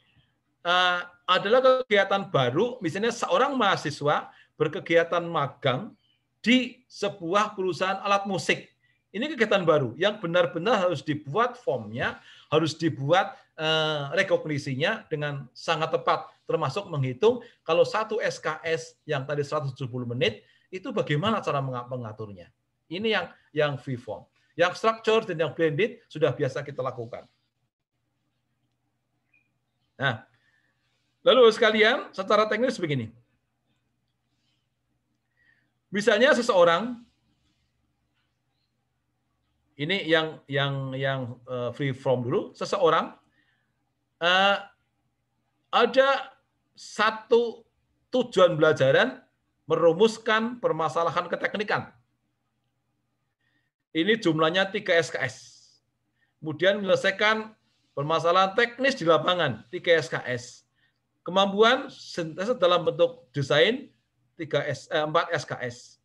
uh, adalah kegiatan baru, misalnya seorang mahasiswa berkegiatan magang di sebuah perusahaan alat musik. Ini kegiatan baru yang benar-benar harus dibuat formnya, harus dibuat Eh, rekognisinya dengan sangat tepat, termasuk menghitung kalau satu SKS yang tadi 170 menit itu bagaimana cara mengaturnya. Ini yang yang free form. Yang structure dan yang blended sudah biasa kita lakukan. Nah, lalu sekalian secara teknis begini. Misalnya seseorang ini yang yang yang eh, free from dulu, seseorang uh, ada satu tujuan belajaran merumuskan permasalahan keteknikan. Ini jumlahnya 3 SKS. Kemudian menyelesaikan permasalahan teknis di lapangan 3 SKS. Kemampuan sintesis dalam bentuk desain 3 S, eh, 4 SKS.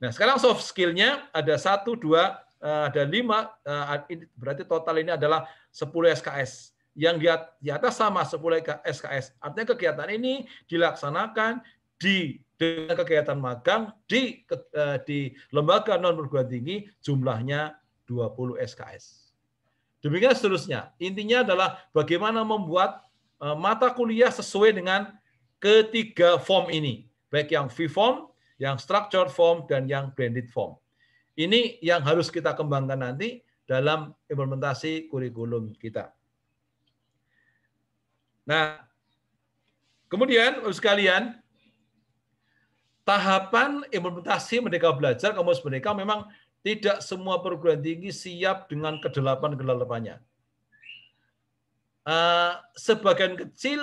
Nah, sekarang soft skill-nya ada 1 2 eh, ada 5 eh, berarti total ini adalah 10 SKS yang di atas sama 10 SKS. Artinya kegiatan ini dilaksanakan di dengan kegiatan magang di eh, di lembaga non perguruan tinggi jumlahnya 20 SKS. Demikian seterusnya. Intinya adalah bagaimana membuat eh, mata kuliah sesuai dengan ketiga form ini, baik yang free form, yang structured form dan yang blended form. Ini yang harus kita kembangkan nanti dalam implementasi kurikulum kita. Nah, kemudian sekalian, tahapan implementasi Merdeka Belajar Kamus Merdeka memang tidak semua perguruan tinggi siap dengan kedelapan-kedelapannya. Uh, eh, sebagian kecil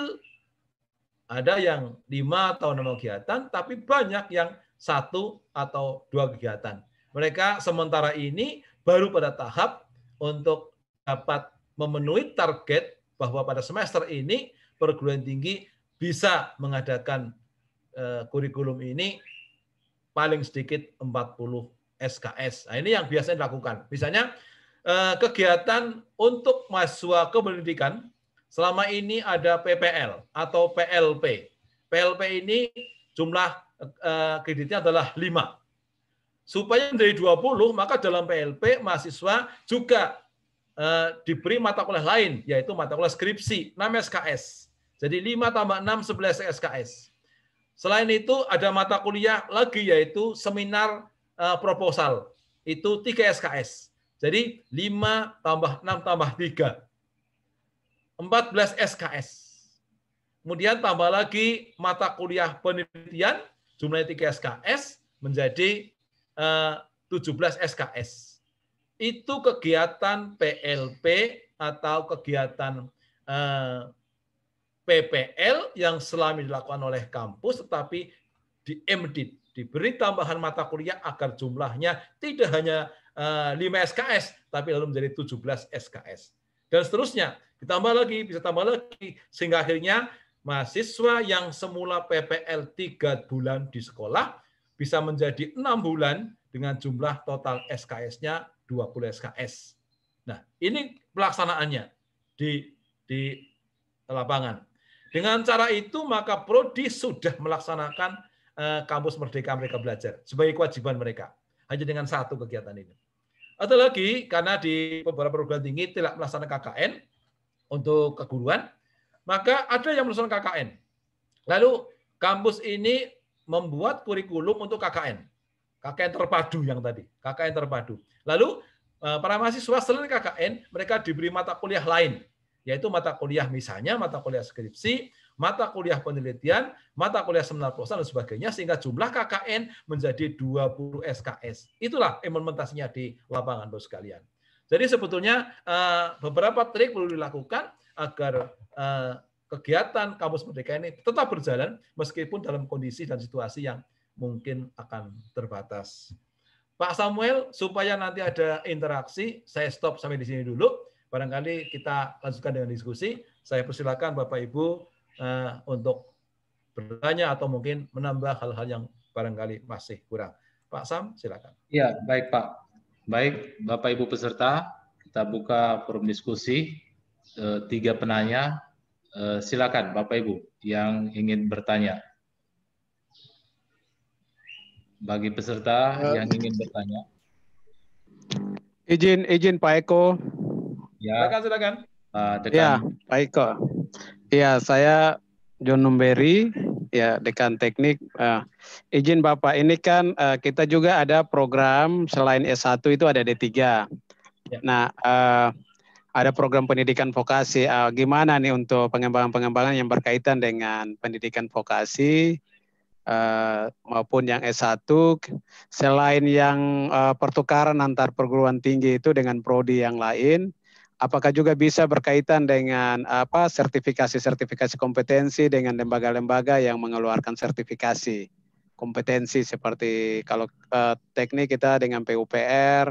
ada yang lima atau enam kegiatan, tapi banyak yang satu atau dua kegiatan. Mereka sementara ini baru pada tahap untuk dapat memenuhi target bahwa pada semester ini perguruan tinggi bisa mengadakan eh, kurikulum ini paling sedikit 40 SKS. Nah, ini yang biasanya dilakukan. Misalnya eh, kegiatan untuk mahasiswa kependidikan selama ini ada PPL atau PLP. PLP ini jumlah eh, kreditnya adalah 5. Supaya menjadi 20, maka dalam PLP mahasiswa juga Eh, diberi mata kuliah lain, yaitu mata kuliah skripsi, 6 SKS. Jadi 5 tambah 6, 11 SKS. Selain itu ada mata kuliah lagi yaitu seminar eh, proposal. Itu 3 SKS. Jadi 5 tambah 6 tambah 3. 14 SKS. Kemudian tambah lagi mata kuliah penelitian, jumlahnya 3 SKS, menjadi 17 eh, SKS itu kegiatan PLP atau kegiatan eh, PPL yang selama dilakukan oleh kampus tetapi di MD diberi tambahan mata kuliah agar jumlahnya tidak hanya eh, lima 5 SKS tapi lalu menjadi 17 SKS. Dan seterusnya, ditambah lagi, bisa tambah lagi sehingga akhirnya mahasiswa yang semula PPL 3 bulan di sekolah bisa menjadi enam bulan dengan jumlah total SKS-nya 20 SKS. Nah, ini pelaksanaannya di di lapangan. Dengan cara itu maka prodi sudah melaksanakan eh, kampus merdeka mereka belajar sebagai kewajiban mereka. Hanya dengan satu kegiatan ini. Atau lagi karena di beberapa perguruan tinggi tidak melaksanakan KKN untuk keguruan, maka ada yang melaksanakan KKN. Lalu kampus ini membuat kurikulum untuk KKN. KKN terpadu yang tadi, KKN terpadu. Lalu eh, para mahasiswa selain KKN, mereka diberi mata kuliah lain, yaitu mata kuliah misalnya mata kuliah skripsi, mata kuliah penelitian, mata kuliah seminar proposal dan sebagainya sehingga jumlah KKN menjadi 20 SKS. Itulah implementasinya di lapangan Bos sekalian. Jadi sebetulnya eh, beberapa trik perlu dilakukan agar eh, kegiatan kampus merdeka ini tetap berjalan meskipun dalam kondisi dan situasi yang mungkin akan terbatas. Pak Samuel, supaya nanti ada interaksi, saya stop sampai di sini dulu. Barangkali kita lanjutkan dengan diskusi. Saya persilakan Bapak Ibu uh, untuk bertanya atau mungkin menambah hal-hal yang barangkali masih kurang. Pak Sam, silakan. Iya, baik Pak. Baik, Bapak Ibu peserta, kita buka forum diskusi. E, tiga penanya, e, silakan Bapak Ibu yang ingin bertanya bagi peserta eh. yang ingin bertanya. Izin izin Pak Eko. Ya. Silakan silakan. Uh, dekan. Ya, Pak Eko. Ya, saya John Numberi, ya dekan teknik. Uh, izin Bapak, ini kan uh, kita juga ada program selain S1 itu ada D3. Ya. Nah, uh, ada program pendidikan vokasi. Uh, gimana nih untuk pengembangan-pengembangan yang berkaitan dengan pendidikan vokasi? Eh, maupun yang S1 selain yang uh, pertukaran antar perguruan tinggi itu dengan prodi yang lain apakah juga bisa berkaitan dengan apa sertifikasi-sertifikasi kompetensi dengan lembaga-lembaga yang mengeluarkan sertifikasi kompetensi seperti kalau uh, teknik kita dengan PUPR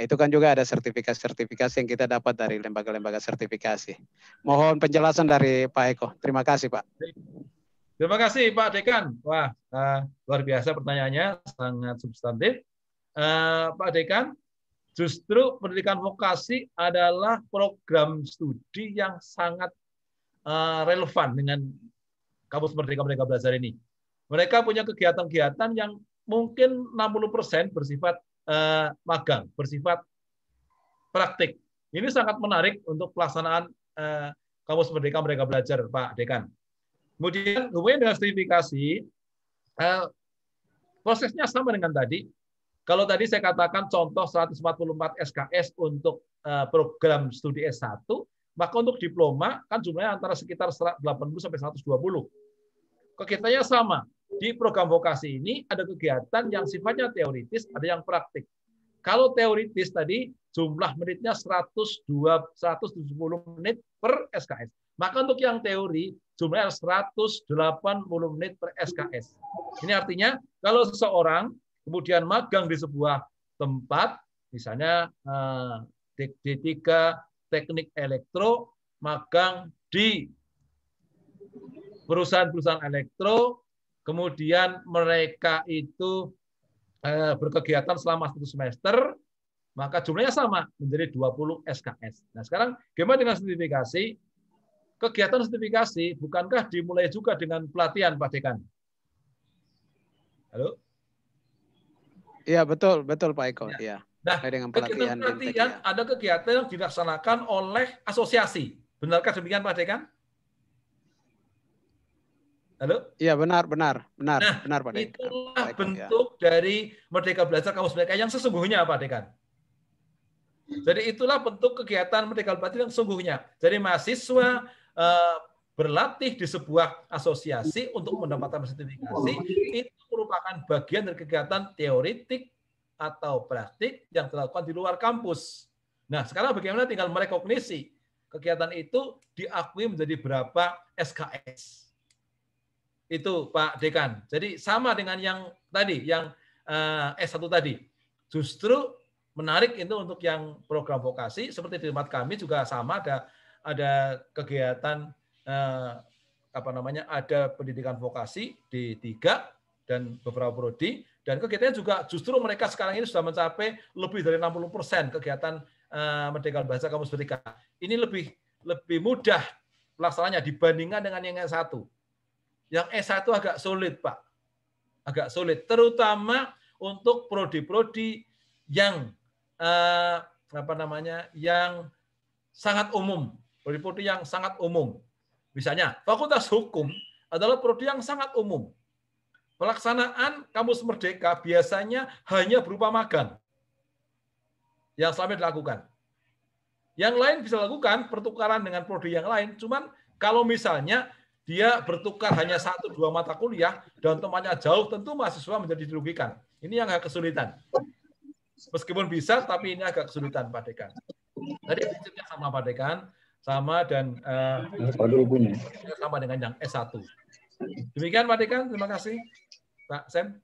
itu kan juga ada sertifikasi-sertifikasi yang kita dapat dari lembaga-lembaga sertifikasi. Mohon penjelasan dari Pak Eko. Terima kasih, Pak. Terima kasih Pak Dekan. Wah, eh, luar biasa pertanyaannya, sangat substantif. Eh, Pak Dekan, justru pendidikan vokasi adalah program studi yang sangat eh, relevan dengan kampus Merdeka Merdeka Belajar ini. Mereka punya kegiatan-kegiatan yang mungkin 60% bersifat magang, bersifat praktik. Ini sangat menarik untuk pelaksanaan uh, kampus Merdeka mereka Belajar, Pak Dekan. Kemudian hubungannya dengan sertifikasi, eh, prosesnya sama dengan tadi. Kalau tadi saya katakan contoh 144 SKS untuk eh, program studi S1, maka untuk diploma kan jumlahnya antara sekitar 80 sampai 120. Kegiatannya sama. Di program vokasi ini ada kegiatan yang sifatnya teoritis, ada yang praktik. Kalau teoritis tadi jumlah menitnya 102 170 menit per SKS. Maka untuk yang teori, jumlahnya 180 menit per SKS. Ini artinya kalau seseorang kemudian magang di sebuah tempat, misalnya eh, D3 teknik elektro, magang di perusahaan-perusahaan elektro, kemudian mereka itu eh, berkegiatan selama satu semester, maka jumlahnya sama menjadi 20 SKS. Nah sekarang gimana dengan sertifikasi? kegiatan sertifikasi bukankah dimulai juga dengan pelatihan Pak Dekan? Halo? Iya betul betul Pak Eko. Ya. Ya. Nah, dengan pelatihan, kegiatan pelatihan ya. ada kegiatan yang dilaksanakan oleh asosiasi. Benarkah demikian Pak Dekan? Halo? Iya benar benar benar nah, benar Pak Dekan. Itulah Pak Eko, iya. bentuk ya. dari Merdeka Belajar Kamus Merdeka yang sesungguhnya Pak Dekan. Jadi itulah bentuk kegiatan Merdeka Belajar yang sesungguhnya. Jadi mahasiswa Eh, berlatih di sebuah asosiasi untuk mendapatkan sertifikasi itu merupakan bagian dari kegiatan teoritik atau praktik yang dilakukan di luar kampus. Nah, sekarang bagaimana tinggal merekognisi kegiatan itu diakui menjadi berapa SKS. Itu Pak Dekan. Jadi sama dengan yang tadi, yang eh, S1 tadi. Justru menarik itu untuk yang program vokasi, seperti di tempat kami juga sama ada ada kegiatan eh, apa namanya ada pendidikan vokasi di tiga dan beberapa prodi dan kegiatannya juga justru mereka sekarang ini sudah mencapai lebih dari 60 persen kegiatan eh, Merdeka Bahasa kamu Merdeka. Ini lebih lebih mudah pelaksananya dibandingkan dengan yang S1. Yang S1 agak sulit, Pak. Agak sulit, terutama untuk prodi-prodi yang eh, apa namanya yang sangat umum prodi-prodi yang sangat umum. Misalnya, Fakultas Hukum adalah prodi yang sangat umum. Pelaksanaan kampus merdeka biasanya hanya berupa magang yang selama dilakukan. Yang lain bisa lakukan pertukaran dengan prodi yang lain, cuman kalau misalnya dia bertukar hanya satu dua mata kuliah dan temannya jauh, tentu mahasiswa menjadi dirugikan. Ini yang agak kesulitan. Meskipun bisa, tapi ini agak kesulitan Pak Dekan. Tadi prinsipnya sama Pak Dekan, sama dan uh, sama dengan yang S1. Demikian Pak Dekan, terima kasih. Pak Sam.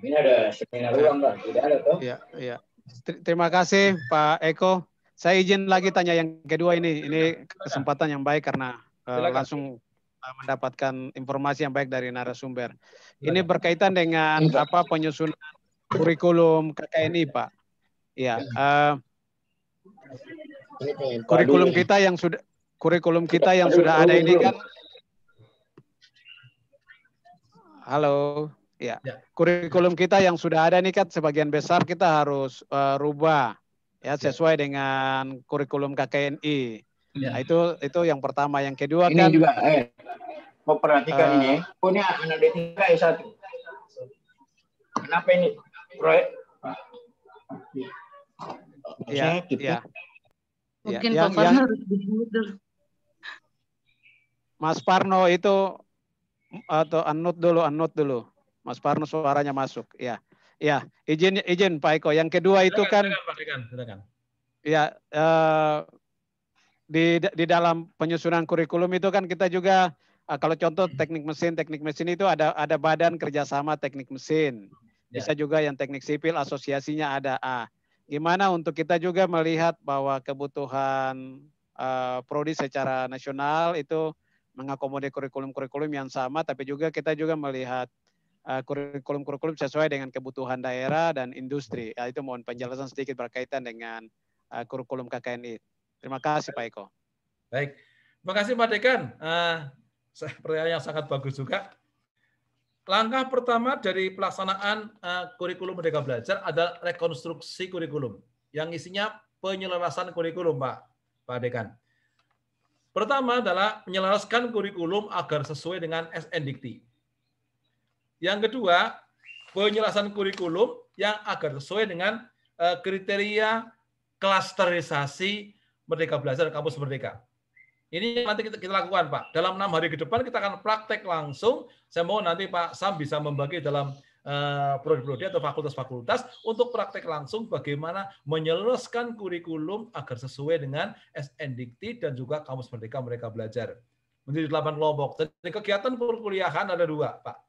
Ini ada seminar ruang Pak. Tidak ada, toh? Iya, iya. Terima kasih, Pak Eko. Saya izin lagi tanya yang kedua ini. Ini kesempatan yang baik karena uh, langsung eh, mendapatkan informasi yang baik dari narasumber. Iya. Ini berkaitan dengan iya. apa penyusunan kurikulum KKNI, Pak. Ya, uh, Kurikulum kita yang sudah kurikulum kita yang sudah ada ini kan Halo. Ya. ya. Kurikulum kita yang sudah ada ini kan sebagian besar kita harus uh, rubah ya, ya sesuai dengan kurikulum KKNI. Ya. Nah, itu itu yang pertama, yang kedua ini kan Ini juga eh mau perhatikan uh, ini. Punya analitika S1. Kenapa ini proyek? Ya, gitu. ya. Ya, Mungkin yang, Pak yang, Mas Parno itu atau anut dulu, anut dulu. Mas Parno suaranya masuk, ya. Ya, izin izin Pak Eko. Yang kedua itu kan silakan, silakan, Ya, uh, di di dalam penyusunan kurikulum itu kan kita juga eh, kalau contoh teknik mesin, teknik mesin itu ada ada badan kerjasama teknik mesin. Ya. Bisa ya. juga yang teknik sipil asosiasinya ada A gimana untuk kita juga melihat bahwa kebutuhan uh, prodi secara nasional itu mengakomodir kurikulum-kurikulum yang sama, tapi juga kita juga melihat kurikulum eh, kurikulum-kurikulum sesuai dengan kebutuhan daerah dan industri. Ya, itu mohon penjelasan sedikit berkaitan dengan uh, kurikulum KKNI. Terima kasih Pak Eko. Baik, terima kasih Pak Dekan. Uh, pertanyaan yang sangat bagus juga. Langkah pertama dari pelaksanaan uh, kurikulum Merdeka Belajar adalah rekonstruksi kurikulum yang isinya penyelarasan kurikulum, Pak, Pak Dekan. Pertama adalah menyelaraskan kurikulum agar sesuai dengan SN dikti. Yang kedua, penyelarasan kurikulum yang agar sesuai dengan uh, kriteria klasterisasi Merdeka Belajar Kampus Merdeka. Ini nanti kita, kita lakukan Pak. Dalam enam hari ke depan kita akan praktek langsung. Saya mau nanti Pak Sam bisa membagi dalam eh, prodi-prodi atau fakultas-fakultas untuk praktek langsung bagaimana menyelesaikan kurikulum agar sesuai dengan Dikti dan juga kamus merdeka mereka belajar. Menjadi delapan kelompok. Jadi kegiatan perkuliahan ada dua Pak.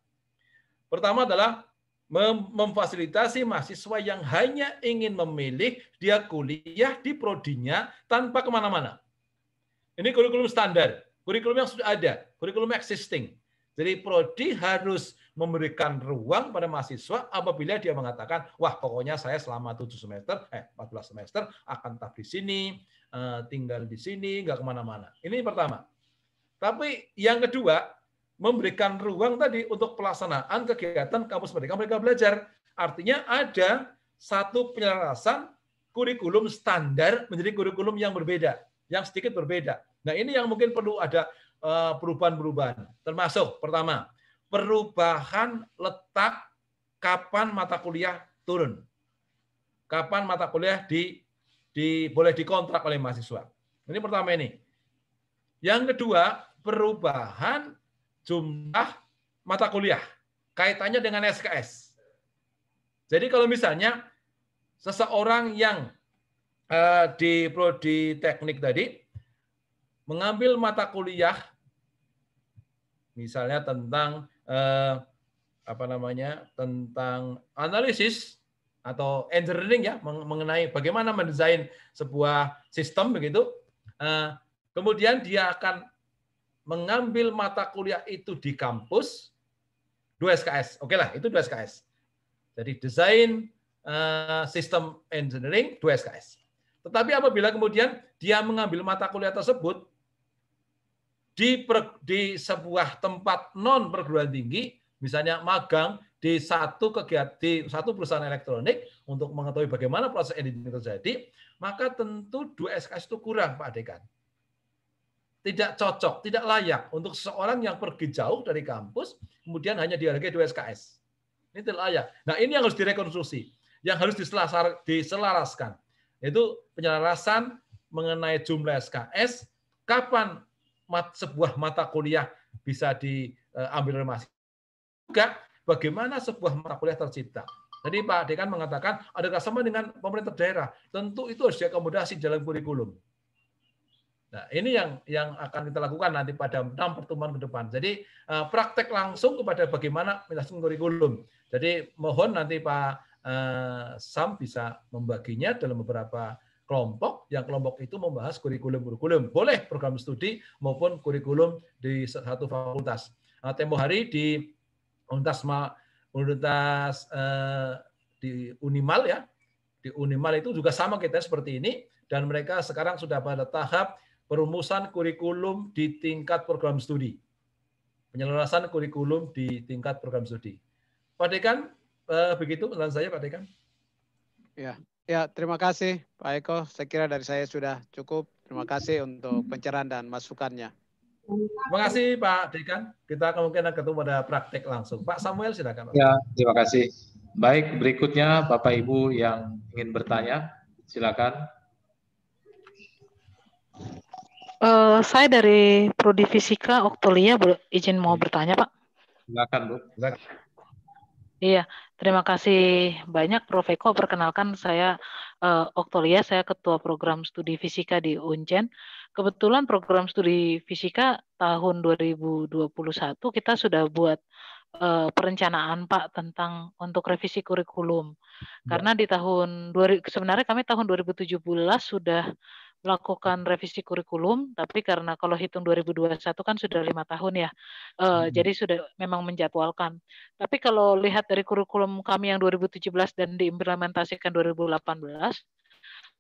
Pertama adalah mem memfasilitasi mahasiswa yang hanya ingin memilih dia kuliah di prodinya tanpa kemana-mana. Ini kurikulum standar, kurikulum yang sudah ada, kurikulum existing. Jadi prodi harus memberikan ruang pada mahasiswa apabila dia mengatakan, wah pokoknya saya selama 7 semester, eh 14 semester akan tetap di sini, eh, tinggal di sini, nggak kemana-mana. Ini pertama. Tapi yang kedua, memberikan ruang tadi untuk pelaksanaan kegiatan kampus mereka, mereka belajar. Artinya ada satu penyelarasan kurikulum standar menjadi kurikulum yang berbeda yang sedikit berbeda. Nah, ini yang mungkin perlu ada eh, perubahan-perubahan. Termasuk pertama, perubahan letak kapan mata kuliah turun. Kapan mata kuliah di, di boleh dikontrak oleh mahasiswa. Ini pertama ini. Yang kedua, perubahan jumlah mata kuliah kaitannya dengan SKS. Jadi kalau misalnya seseorang yang Eh, di prodi teknik tadi mengambil mata kuliah misalnya tentang eh, apa namanya tentang analisis atau engineering ya mengenai bagaimana mendesain sebuah sistem begitu eh, kemudian dia akan mengambil mata kuliah itu di kampus 2 SKS oke lah itu 2 SKS jadi desain sistem engineering 2 SKS tetapi apabila kemudian dia mengambil mata kuliah tersebut di, per, di sebuah tempat non perguruan tinggi, misalnya magang di satu kegiatan di satu perusahaan elektronik untuk mengetahui bagaimana proses editing terjadi, maka tentu dua SKS itu kurang Pak Dekan. Tidak cocok, tidak layak untuk seorang yang pergi jauh dari kampus, kemudian hanya dihargai dua SKS. Ini tidak layak. Nah ini yang harus direkonstruksi, yang harus diselaraskan yaitu penyelarasan mengenai jumlah SKS, kapan sebuah mata kuliah bisa diambil oleh juga bagaimana sebuah mata kuliah tercipta. Jadi Pak Dekan mengatakan ada sama dengan pemerintah daerah. Tentu itu harus diakomodasi dalam kurikulum. Nah, ini yang yang akan kita lakukan nanti pada enam pertemuan ke depan. Jadi eh, praktek langsung kepada bagaimana menyusun kurikulum. Jadi mohon nanti Pak Eh, SAM bisa membaginya dalam beberapa kelompok yang kelompok itu membahas kurikulum-kurikulum boleh program studi maupun kurikulum di satu fakultas. Nah, tempo hari di Universitas Universitas eh, di Unimal ya di Unimal itu juga sama kita seperti ini dan mereka sekarang sudah pada tahap perumusan kurikulum di tingkat program studi penyelarasan kurikulum di tingkat program studi. Pak Dekan, Eh, begitu pesan saya Pak Dekan. Ya, ya terima kasih Pak Eko. Saya kira dari saya sudah cukup. Terima kasih untuk pencerahan dan masukannya. Terima kasih Pak Dekan. Kita kemungkinan ketemu pada praktek langsung. Pak Samuel silakan. Pak. Ya, terima kasih. Baik, berikutnya Bapak Ibu yang ingin bertanya, silakan. Uh, saya dari Prodi Fisika Oktolia izin mau bertanya Pak. Silakan Bu. Silakan. Iya, terima kasih banyak Prof. Eko. Perkenalkan saya uh, eh, Oktolia, saya Ketua Program Studi Fisika di UNCEN. Kebetulan program studi fisika tahun 2021 kita sudah buat uh, perencanaan Pak tentang untuk revisi kurikulum. Ya. Karena di tahun sebenarnya kami tahun 2017 sudah melakukan revisi kurikulum, tapi karena kalau hitung 2021 kan sudah lima tahun ya, uh, jadi sudah memang menjadwalkan. Tapi kalau lihat dari kurikulum kami yang 2017 dan diimplementasikan 2018,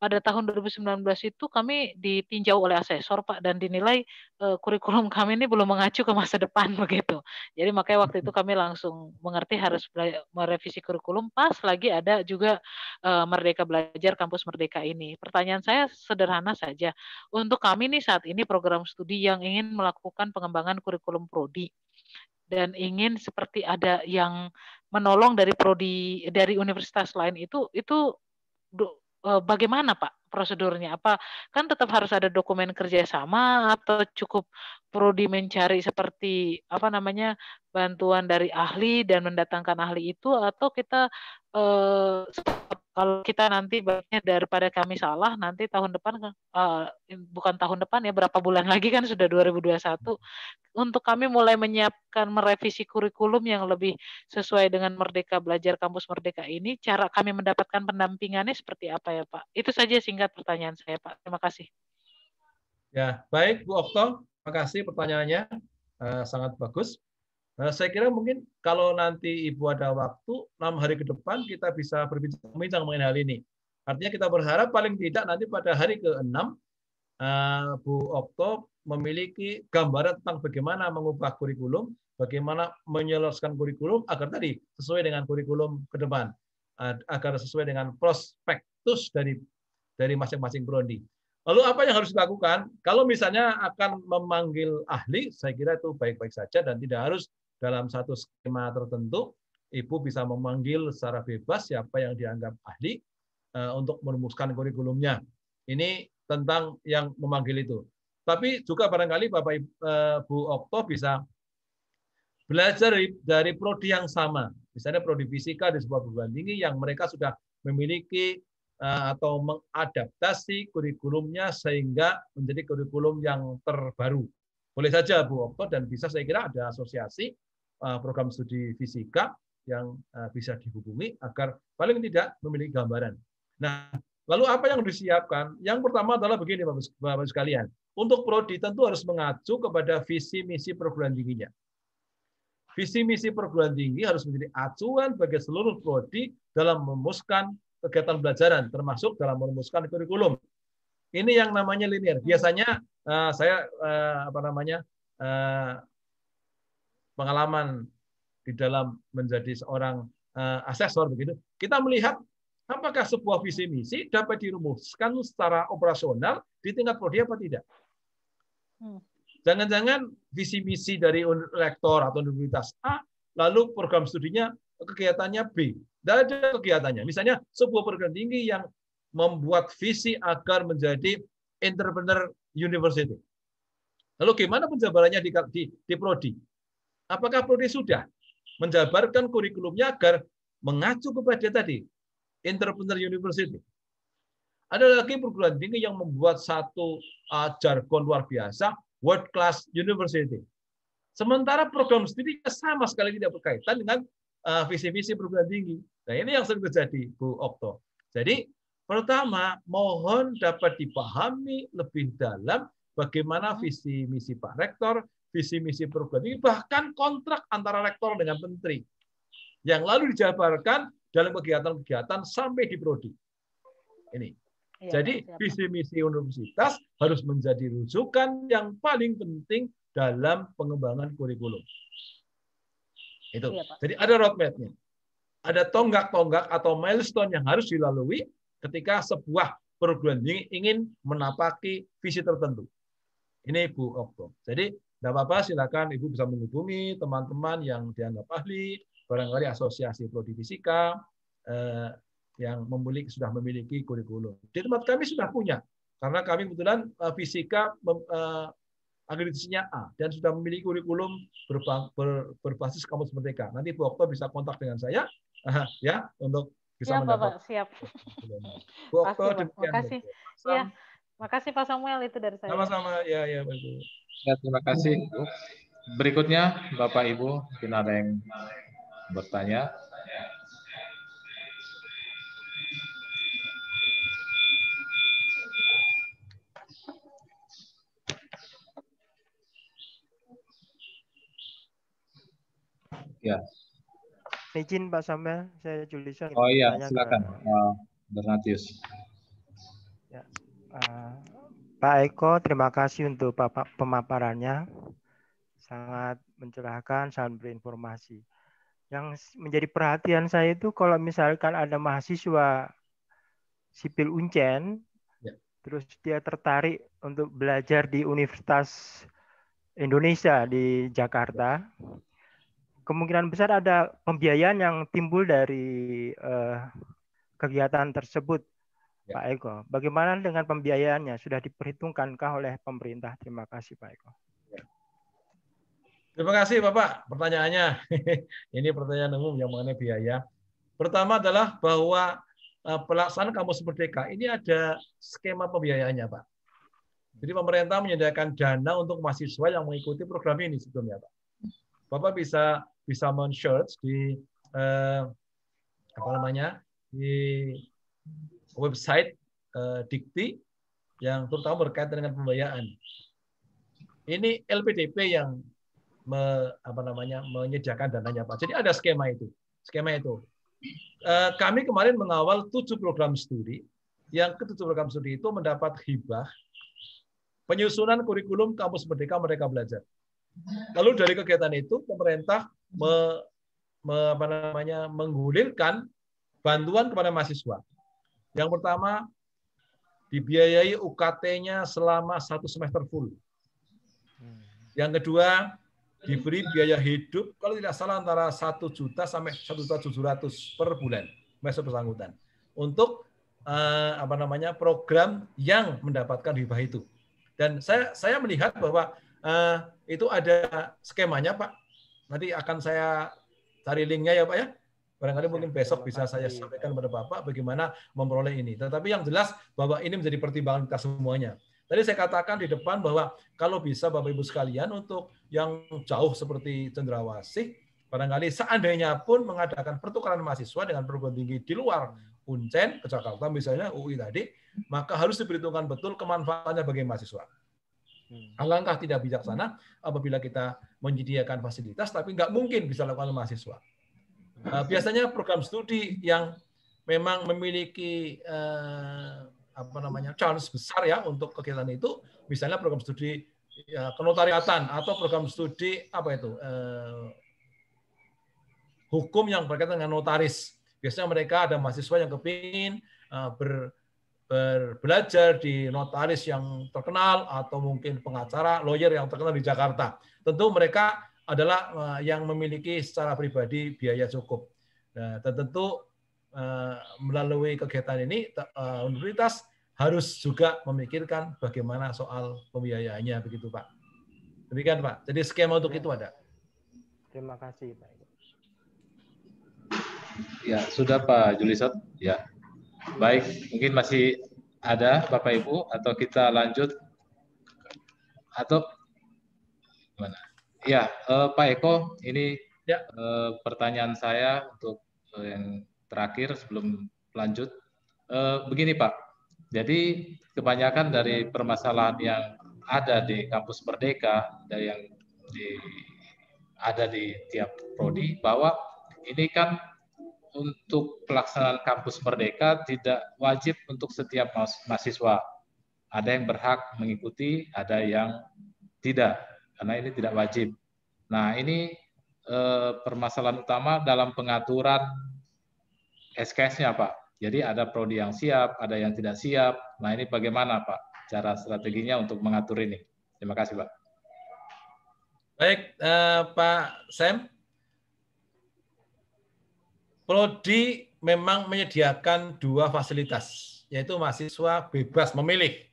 pada tahun 2019 itu kami ditinjau oleh asesor Pak dan dinilai uh, kurikulum kami ini belum mengacu ke masa depan begitu. Jadi makanya waktu itu hmm. kami langsung mengerti harus merevisi kurikulum pas lagi ada juga uh, Merdeka Belajar Kampus Merdeka ini. Pertanyaan saya sederhana saja. Untuk kami nih saat ini program studi yang ingin melakukan pengembangan kurikulum prodi dan ingin seperti ada yang menolong dari prodi dari universitas lain itu itu Eh, bagaimana Pak prosedurnya? Apa kan tetap harus ada dokumen kerjasama atau cukup di mencari seperti apa namanya bantuan dari ahli dan mendatangkan ahli itu atau kita eh, kalau kita nanti banyak daripada kami salah nanti tahun depan uh, bukan tahun depan ya berapa bulan lagi kan sudah 2021 untuk kami mulai menyiapkan merevisi kurikulum yang lebih sesuai dengan Merdeka Belajar Kampus Merdeka ini cara kami mendapatkan pendampingannya seperti apa ya Pak itu saja singkat pertanyaan saya Pak terima kasih ya baik Bu Okto terima kasih pertanyaannya uh, sangat bagus Nah, saya kira mungkin kalau nanti Ibu ada waktu, enam hari ke depan kita bisa berbincang-bincang mengenai hal ini. Artinya kita berharap paling tidak nanti pada hari ke-6, eh, Bu Okto memiliki gambaran tentang bagaimana mengubah kurikulum, bagaimana menyelesaikan kurikulum agar tadi sesuai dengan kurikulum ke depan, eh, agar sesuai dengan prospektus dari dari masing-masing prodi. Lalu apa yang harus dilakukan? Kalau misalnya akan memanggil ahli, saya kira itu baik-baik saja dan tidak harus dalam satu skema tertentu, Ibu bisa memanggil secara bebas siapa yang dianggap ahli eh, untuk merumuskan kurikulumnya. Ini tentang yang memanggil itu. Tapi juga barangkali Bapak Ibu eh, Okto bisa belajar dari prodi yang sama. Misalnya prodi fisika di sebuah perguruan tinggi yang mereka sudah memiliki eh, atau mengadaptasi kurikulumnya sehingga menjadi kurikulum yang terbaru. Boleh saja Bu Okto dan bisa saya kira ada asosiasi Eh, program studi fisika yang eh, bisa dihubungi agar paling tidak memiliki gambaran. Nah, lalu apa yang disiapkan? Yang pertama adalah begini Bapak-Bapak sekalian. Untuk prodi tentu harus mengacu kepada visi misi perguruan tingginya. Visi misi perguruan tinggi harus menjadi acuan bagi seluruh prodi dalam memuskan kegiatan belajaran, termasuk dalam merumuskan kurikulum. Ini yang namanya linear. Biasanya uh, saya uh, apa namanya uh, pengalaman di dalam menjadi seorang uh, asesor begitu, kita melihat apakah sebuah visi misi dapat dirumuskan secara operasional di tingkat prodi apa tidak. Hmm. Jangan-jangan visi misi dari rektor atau universitas A, lalu program studinya kegiatannya B. Tidak ada kegiatannya. Misalnya sebuah program tinggi yang membuat visi agar menjadi entrepreneur university. Lalu gimana penjabarannya di, di, di prodi? Apakah Prodi sudah menjabarkan kurikulumnya agar mengacu kepada tadi entrepreneur university? Ada lagi perguruan tinggi yang membuat satu uh, jargon luar biasa, world class university. Sementara program studinya sama sekali tidak berkaitan dengan uh, visi misi perguruan tinggi. Nah ini yang sering terjadi Bu Okto. Jadi pertama mohon dapat dipahami lebih dalam bagaimana visi misi Pak Rektor, visi misi program ini bahkan kontrak antara rektor dengan menteri yang lalu dijabarkan dalam kegiatan-kegiatan sampai di prodi. Ini. Iya, Jadi visi misi universitas harus menjadi rujukan yang paling penting dalam pengembangan kurikulum. Itu. Iya, Jadi ada roadmapnya. Ada tonggak-tonggak atau milestone yang harus dilalui ketika sebuah perguruan tinggi ingin menapaki visi tertentu. Ini Bu Okto. Jadi tidak apa-apa, silakan Ibu bisa menghubungi teman-teman yang dianggap ahli, barangkali asosiasi prodi fisika eh, yang memiliki, sudah memiliki kurikulum. Di tempat kami sudah punya, karena kami kebetulan eh, fisika eh, akreditasinya A dan sudah memiliki kurikulum berbang, ber, berbasis kampus merdeka. Nanti Bu Okto bisa kontak dengan saya ya untuk bisa siap, mendapat. Bapak, siap. Bu Okto, Pasti, demikian. Terima kasih. Ya. Makasih Pak Samuel itu dari saya. Sama-sama. Ya, ya, baik. Ya, terima kasih. Berikutnya, Bapak Ibu, mungkin ada yang bertanya. Ya. Izin Pak Samuel, saya Julisan. Oh iya, silakan. Uh, Bernatius. Ya. Uh, Pak Eko, terima kasih untuk pemaparannya. Sangat mencerahkan, sangat berinformasi. Yang menjadi perhatian saya itu kalau misalkan ada mahasiswa sipil uncen, ya. terus dia tertarik untuk belajar di Universitas Indonesia di Jakarta, kemungkinan besar ada pembiayaan yang timbul dari eh, kegiatan tersebut ya. Pak Eko. Bagaimana dengan pembiayaannya? Sudah diperhitungkankah oleh pemerintah? Terima kasih Pak Eko. Ya. Terima kasih Bapak pertanyaannya. Ini pertanyaan umum yang mengenai biaya. Pertama adalah bahwa eh, pelaksanaan kampus merdeka ini ada skema pembiayaannya Pak. Jadi pemerintah menyediakan dana untuk mahasiswa yang mengikuti program ini sebelumnya Pak. Bapak bisa bisa men-search di eh, apa namanya di website uh, Dikti yang terutama berkaitan dengan pembiayaan. Ini LPDP yang me, apa namanya menyediakan dananya Pak. Jadi ada skema itu. Skema itu. Eh, kami kemarin mengawal tujuh program studi. Yang ketujuh program studi itu mendapat hibah penyusunan kurikulum kampus merdeka mereka belajar. Lalu dari kegiatan itu pemerintah me, me, apa namanya, menggulirkan bantuan kepada mahasiswa. Yang pertama, dibiayai UKT-nya selama satu semester full. Yang kedua, diberi biaya hidup kalau tidak salah antara 1 juta sampai 1 juta 700 per bulan semester bersangkutan untuk eh, apa namanya program yang mendapatkan hibah itu. Dan saya saya melihat bahwa eh, itu ada skemanya Pak. Nanti akan saya cari linknya ya Pak ya. Barangkali iya, mungkin besok bisa saya sampaikan kepada Bapak bagaimana memperoleh ini. Tetapi yang jelas bahwa ini menjadi pertimbangan kita semuanya. Tadi saya katakan di depan bahwa kalau bisa Bapak Ibu sekalian untuk yang jauh seperti Cendrawasih, barangkali seandainya pun mengadakan pertukaran mahasiswa dengan perguruan tinggi di luar Uncen ke Jakarta misalnya UI tadi, maka harus diperhitungkan betul kemanfaatannya bagi mahasiswa. Hmm. Alangkah tidak bijaksana apabila kita menyediakan fasilitas tapi nggak mungkin bisa lakukan mahasiswa. Eh, biasanya program studi yang memang memiliki uh, apa namanya chance besar ya untuk kegiatan itu, misalnya program studi ya, kenotariatan atau program studi apa itu uh, hukum yang berkaitan dengan notaris. Biasanya mereka ada mahasiswa yang kepingin uh, ber berbelajar di notaris yang terkenal atau mungkin pengacara, lawyer yang terkenal di Jakarta. Tentu mereka adalah eh, yang memiliki secara pribadi biaya cukup. Nah, tentu eh, melalui kegiatan ini eh, universitas harus juga memikirkan bagaimana soal pembiayaannya begitu Pak. Demikian Pak. Jadi skema untuk ya. itu ada. Terima kasih Pak. Ya, sudah Pak Julisot. Ya. Baik, mungkin masih ada Bapak Ibu atau kita lanjut atau gimana? Ya, uh, Pak Eko, ini ya. uh, pertanyaan saya untuk uh, yang terakhir sebelum lanjut. Uh, begini Pak, jadi kebanyakan dari permasalahan yang ada di kampus Merdeka, dan yang di, ada di tiap prodi, bahwa ini kan untuk pelaksanaan kampus Merdeka tidak wajib untuk setiap mahasiswa. Ada yang berhak mengikuti, ada yang tidak karena ini tidak wajib. Nah, ini eh, permasalahan utama dalam pengaturan SKS-nya, Pak. Jadi ada prodi yang siap, ada yang tidak siap. Nah, ini bagaimana, Pak, cara strateginya untuk mengatur ini? Terima kasih, Pak. Baik, eh, Pak Sam. Prodi memang menyediakan dua fasilitas, yaitu mahasiswa bebas memilih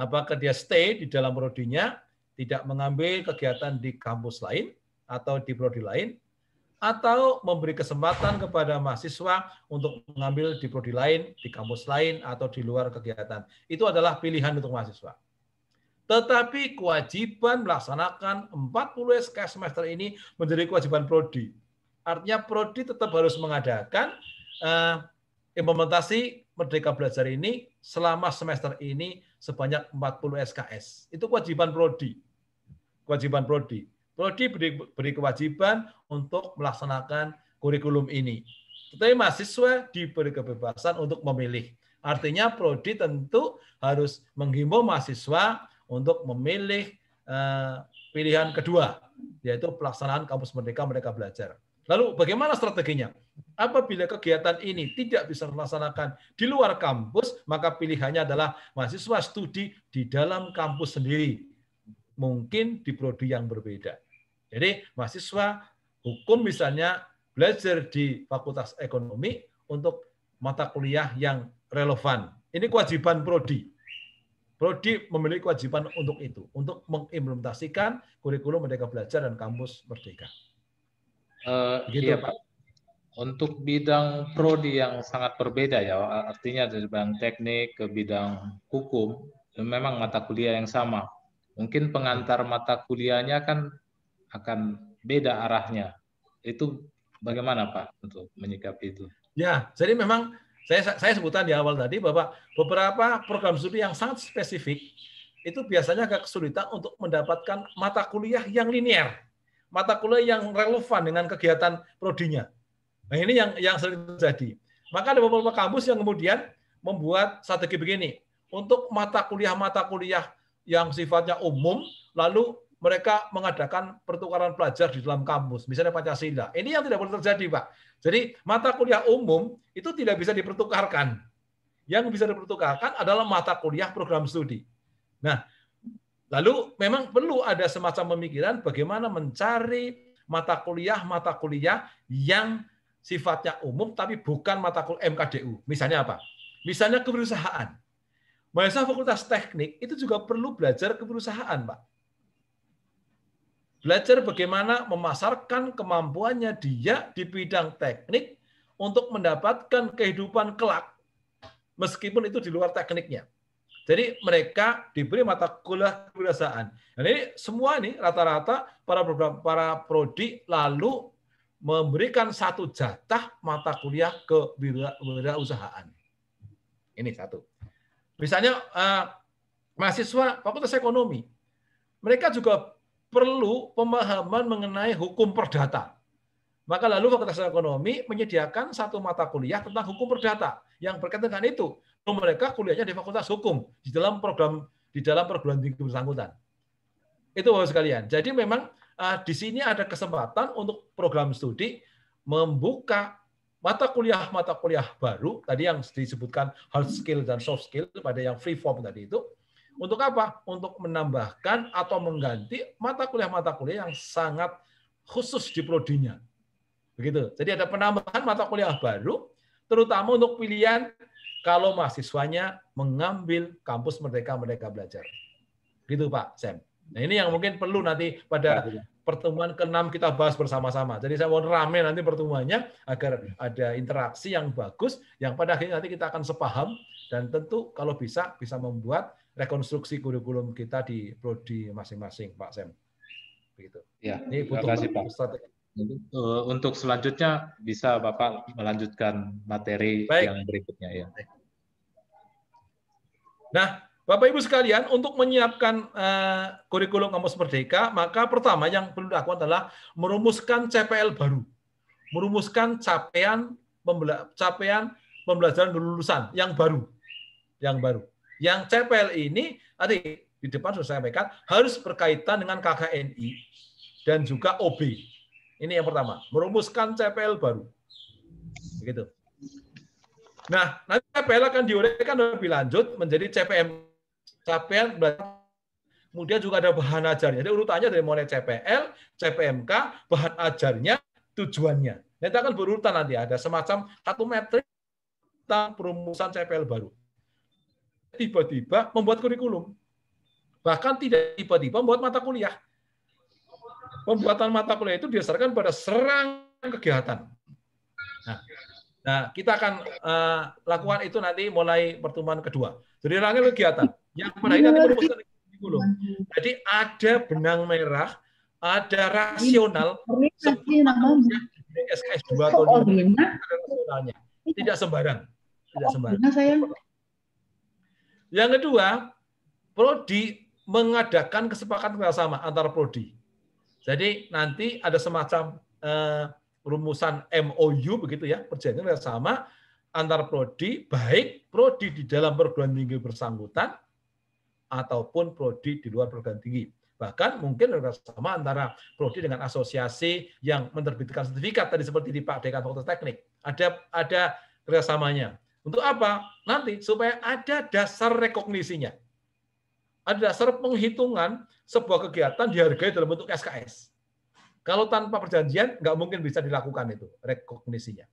apakah dia stay di dalam prodinya tidak mengambil kegiatan di kampus lain atau di prodi lain, atau memberi kesempatan kepada mahasiswa untuk mengambil di prodi lain, di kampus lain, atau di luar kegiatan. Itu adalah pilihan untuk mahasiswa. Tetapi kewajiban melaksanakan 40 SK semester ini menjadi kewajiban prodi. Artinya prodi tetap harus mengadakan uh, implementasi Merdeka Belajar ini selama semester ini sebanyak 40 SKS. Itu kewajiban prodi kewajiban prodi. Prodi beri, beri kewajiban untuk melaksanakan kurikulum ini. Tetapi mahasiswa diberi kebebasan untuk memilih. Artinya prodi tentu harus menghimbau mahasiswa untuk memilih uh, pilihan kedua, yaitu pelaksanaan kampus merdeka mereka belajar. Lalu bagaimana strateginya? Apabila kegiatan ini tidak bisa dilaksanakan di luar kampus, maka pilihannya adalah mahasiswa studi di dalam kampus sendiri mungkin di prodi yang berbeda. Jadi mahasiswa hukum misalnya belajar di Fakultas Ekonomi untuk mata kuliah yang relevan. Ini kewajiban prodi. Prodi memiliki kewajiban untuk itu, untuk mengimplementasikan kurikulum Merdeka Belajar dan Kampus Merdeka. Uh, Begitu, iya, Pak. Untuk bidang prodi yang sangat berbeda ya, artinya dari bidang teknik ke bidang hukum, memang mata kuliah yang sama, Mungkin pengantar mata kuliahnya kan akan beda arahnya. Itu bagaimana Pak untuk menyikapi itu? Ya, jadi memang saya saya sebutkan di awal tadi bahwa beberapa program studi yang sangat spesifik itu biasanya agak kesulitan untuk mendapatkan mata kuliah yang linier, mata kuliah yang relevan dengan kegiatan prodinya. Nah, ini yang yang sering terjadi. Maka ada beberapa kampus yang kemudian membuat strategi begini. Untuk mata kuliah-mata kuliah yang sifatnya umum, lalu mereka mengadakan pertukaran pelajar di dalam kampus, misalnya Pancasila. Ini yang tidak boleh terjadi, Pak. Jadi mata kuliah umum itu tidak bisa dipertukarkan. Yang bisa dipertukarkan adalah mata kuliah program studi. Nah, lalu memang perlu ada semacam pemikiran bagaimana mencari mata kuliah-mata kuliah yang sifatnya umum tapi bukan mata kuliah MKDU. Misalnya apa? Misalnya kewirausahaan mahasiswa fakultas teknik itu juga perlu belajar keperusahaan, Pak. Belajar bagaimana memasarkan kemampuannya dia di bidang teknik untuk mendapatkan kehidupan kelak meskipun itu di luar tekniknya. Jadi mereka diberi mata kuliah kebiasaan. Dan ini semua ini rata-rata para program, para prodi lalu memberikan satu jatah mata kuliah kewirausahaan. Ini satu. Misalnya uh, mahasiswa Fakultas Ekonomi, mereka juga perlu pemahaman mengenai hukum perdata. Maka lalu Fakultas Ekonomi menyediakan satu mata kuliah tentang hukum perdata yang berkaitan dengan itu. Mereka kuliahnya di Fakultas Hukum di dalam program di dalam perguruan tinggi bersangkutan. Itu bapak sekalian. Jadi memang uh, di sini ada kesempatan untuk program studi membuka mata kuliah mata kuliah baru tadi yang disebutkan hard skill dan soft skill pada yang free form tadi itu untuk apa? Untuk menambahkan atau mengganti mata kuliah-mata kuliah yang sangat khusus di prodinya. Begitu. Jadi ada penambahan mata kuliah baru terutama untuk pilihan kalau mahasiswanya mengambil kampus merdeka merdeka belajar. Gitu Pak Sam. Nah, ini yang mungkin perlu nanti pada iya, iya pertemuan ke-6 kita bahas bersama-sama. Jadi saya mau rame nanti pertemuannya agar ada interaksi yang bagus yang pada akhirnya nanti kita akan sepaham dan tentu kalau bisa bisa membuat rekonstruksi kurikulum kita di prodi masing-masing Pak Sem. Begitu. Ya, Ini butuh kasih, Pak. strategi. Eh, untuk selanjutnya bisa Bapak melanjutkan materi Baik. yang berikutnya ya. Nah, Bapak Ibu sekalian, untuk menyiapkan uh, kurikulum kampus merdeka, maka pertama yang perlu dilakukan adalah merumuskan CPL baru. Merumuskan capaian capaian pembelajaran lulusan yang baru. Yang baru. Yang CPL ini tadi di depan sudah saya sampaikan harus berkaitan dengan KKNI dan juga OB. Ini yang pertama, merumuskan CPL baru. Begitu. Nah, nanti CPL akan diuraikan lebih lanjut menjadi CPM capaian belajar kemudian juga ada bahan ajarnya. Jadi urutannya dari mulai CPL, CPMK, bahan ajarnya, tujuannya. Nanti akan berurutan nanti ada semacam satu metrik tentang perumusan CPL baru. Tiba-tiba membuat kurikulum. Bahkan tidak tiba-tiba membuat mata kuliah. Pembuatan mata kuliah itu didasarkan pada serang kegiatan. Nah, nah kita akan uh, lakukan itu nanti mulai pertemuan kedua. Jadi rangkaian kegiatan. Yang pada ini nanti merumuskan kurikulum. Jadi ada benang merah, ada rasional, SKS 2 atau rasionalnya. Tidak sembarang. Tidak sembarang. Yang kedua, prodi mengadakan kesepakatan kerjasama antar prodi. Jadi nanti ada semacam eh, rumusan MOU begitu ya, perjanjian kerjasama antar prodi, baik prodi di dalam perguruan tinggi bersangkutan ataupun prodi di luar perguruan tinggi. Bahkan mungkin sama antara prodi dengan asosiasi yang menerbitkan sertifikat tadi seperti di Pak Dekan Fakultas Teknik. Ada ada kerjasamanya. Untuk apa? Nanti supaya ada dasar rekognisinya. Ada dasar penghitungan sebuah kegiatan dihargai dalam bentuk SKS. Kalau tanpa perjanjian, nggak mungkin bisa dilakukan itu rekognisinya.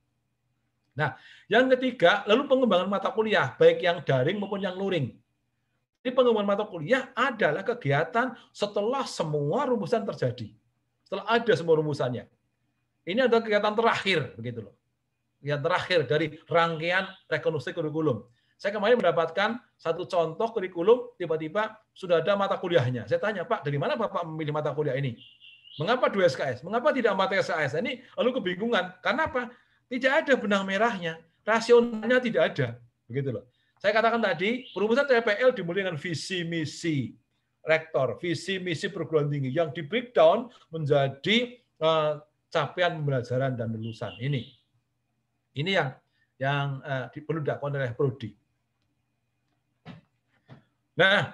Nah, yang ketiga, lalu pengembangan mata kuliah, baik yang daring maupun yang luring. Jadi pengumuman mata kuliah adalah kegiatan setelah semua rumusan terjadi. Setelah ada semua rumusannya. Ini adalah kegiatan terakhir begitu loh. Yang terakhir dari rangkaian rekonstruksi kurikulum. Saya kemarin mendapatkan satu contoh kurikulum tiba-tiba sudah ada mata kuliahnya. Saya tanya, Pak, dari mana Bapak memilih mata kuliah ini? Mengapa 2 SKS? Mengapa tidak 4 SKS? Ini lalu kebingungan. Karena apa? Tidak ada benang merahnya. Rasionalnya tidak ada. Begitu loh. Saya katakan tadi, perumusan TPL dimulai dengan visi misi rektor, visi misi perguruan tinggi yang di breakdown menjadi eh, capaian pembelajaran dan lulusan ini. Ini yang yang uh, perlu dilakukan oleh prodi. Nah,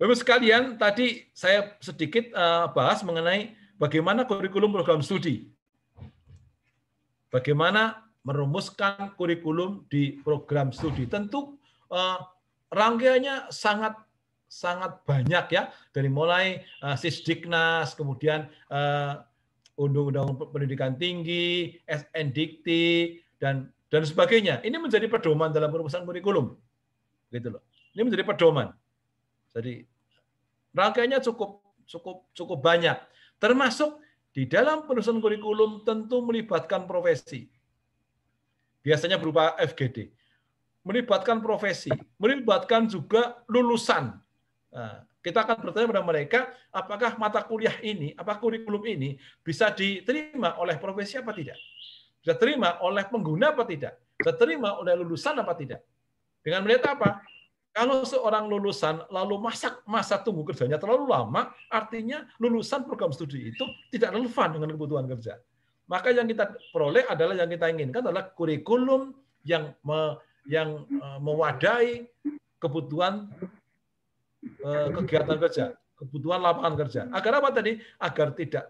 Bapak sekalian, tadi saya sedikit eh, bahas mengenai bagaimana kurikulum program studi. Bagaimana merumuskan kurikulum di program studi. Tentu eh, rangkaiannya sangat sangat banyak ya dari mulai eh, sisdiknas kemudian eh, undang-undang pendidikan tinggi, SNDikti dan dan sebagainya. Ini menjadi pedoman dalam perumusan kurikulum. Gitu loh. Ini menjadi pedoman. Jadi rangkaiannya cukup cukup cukup banyak. Termasuk di dalam penulisan kurikulum tentu melibatkan profesi biasanya berupa FGD, melibatkan profesi, melibatkan juga lulusan. Nah, kita akan bertanya pada mereka, apakah mata kuliah ini, apa kurikulum ini bisa diterima oleh profesi apa tidak? Bisa terima oleh pengguna apa tidak? Bisa terima oleh lulusan apa tidak? Dengan melihat apa? Kalau seorang lulusan lalu masak masa tunggu kerjanya terlalu lama, artinya lulusan program studi itu tidak relevan dengan kebutuhan kerja. Maka yang kita peroleh adalah yang kita inginkan adalah kurikulum yang me, yang e, mewadai kebutuhan e, kegiatan kerja, kebutuhan lapangan kerja. Agar apa tadi? Agar tidak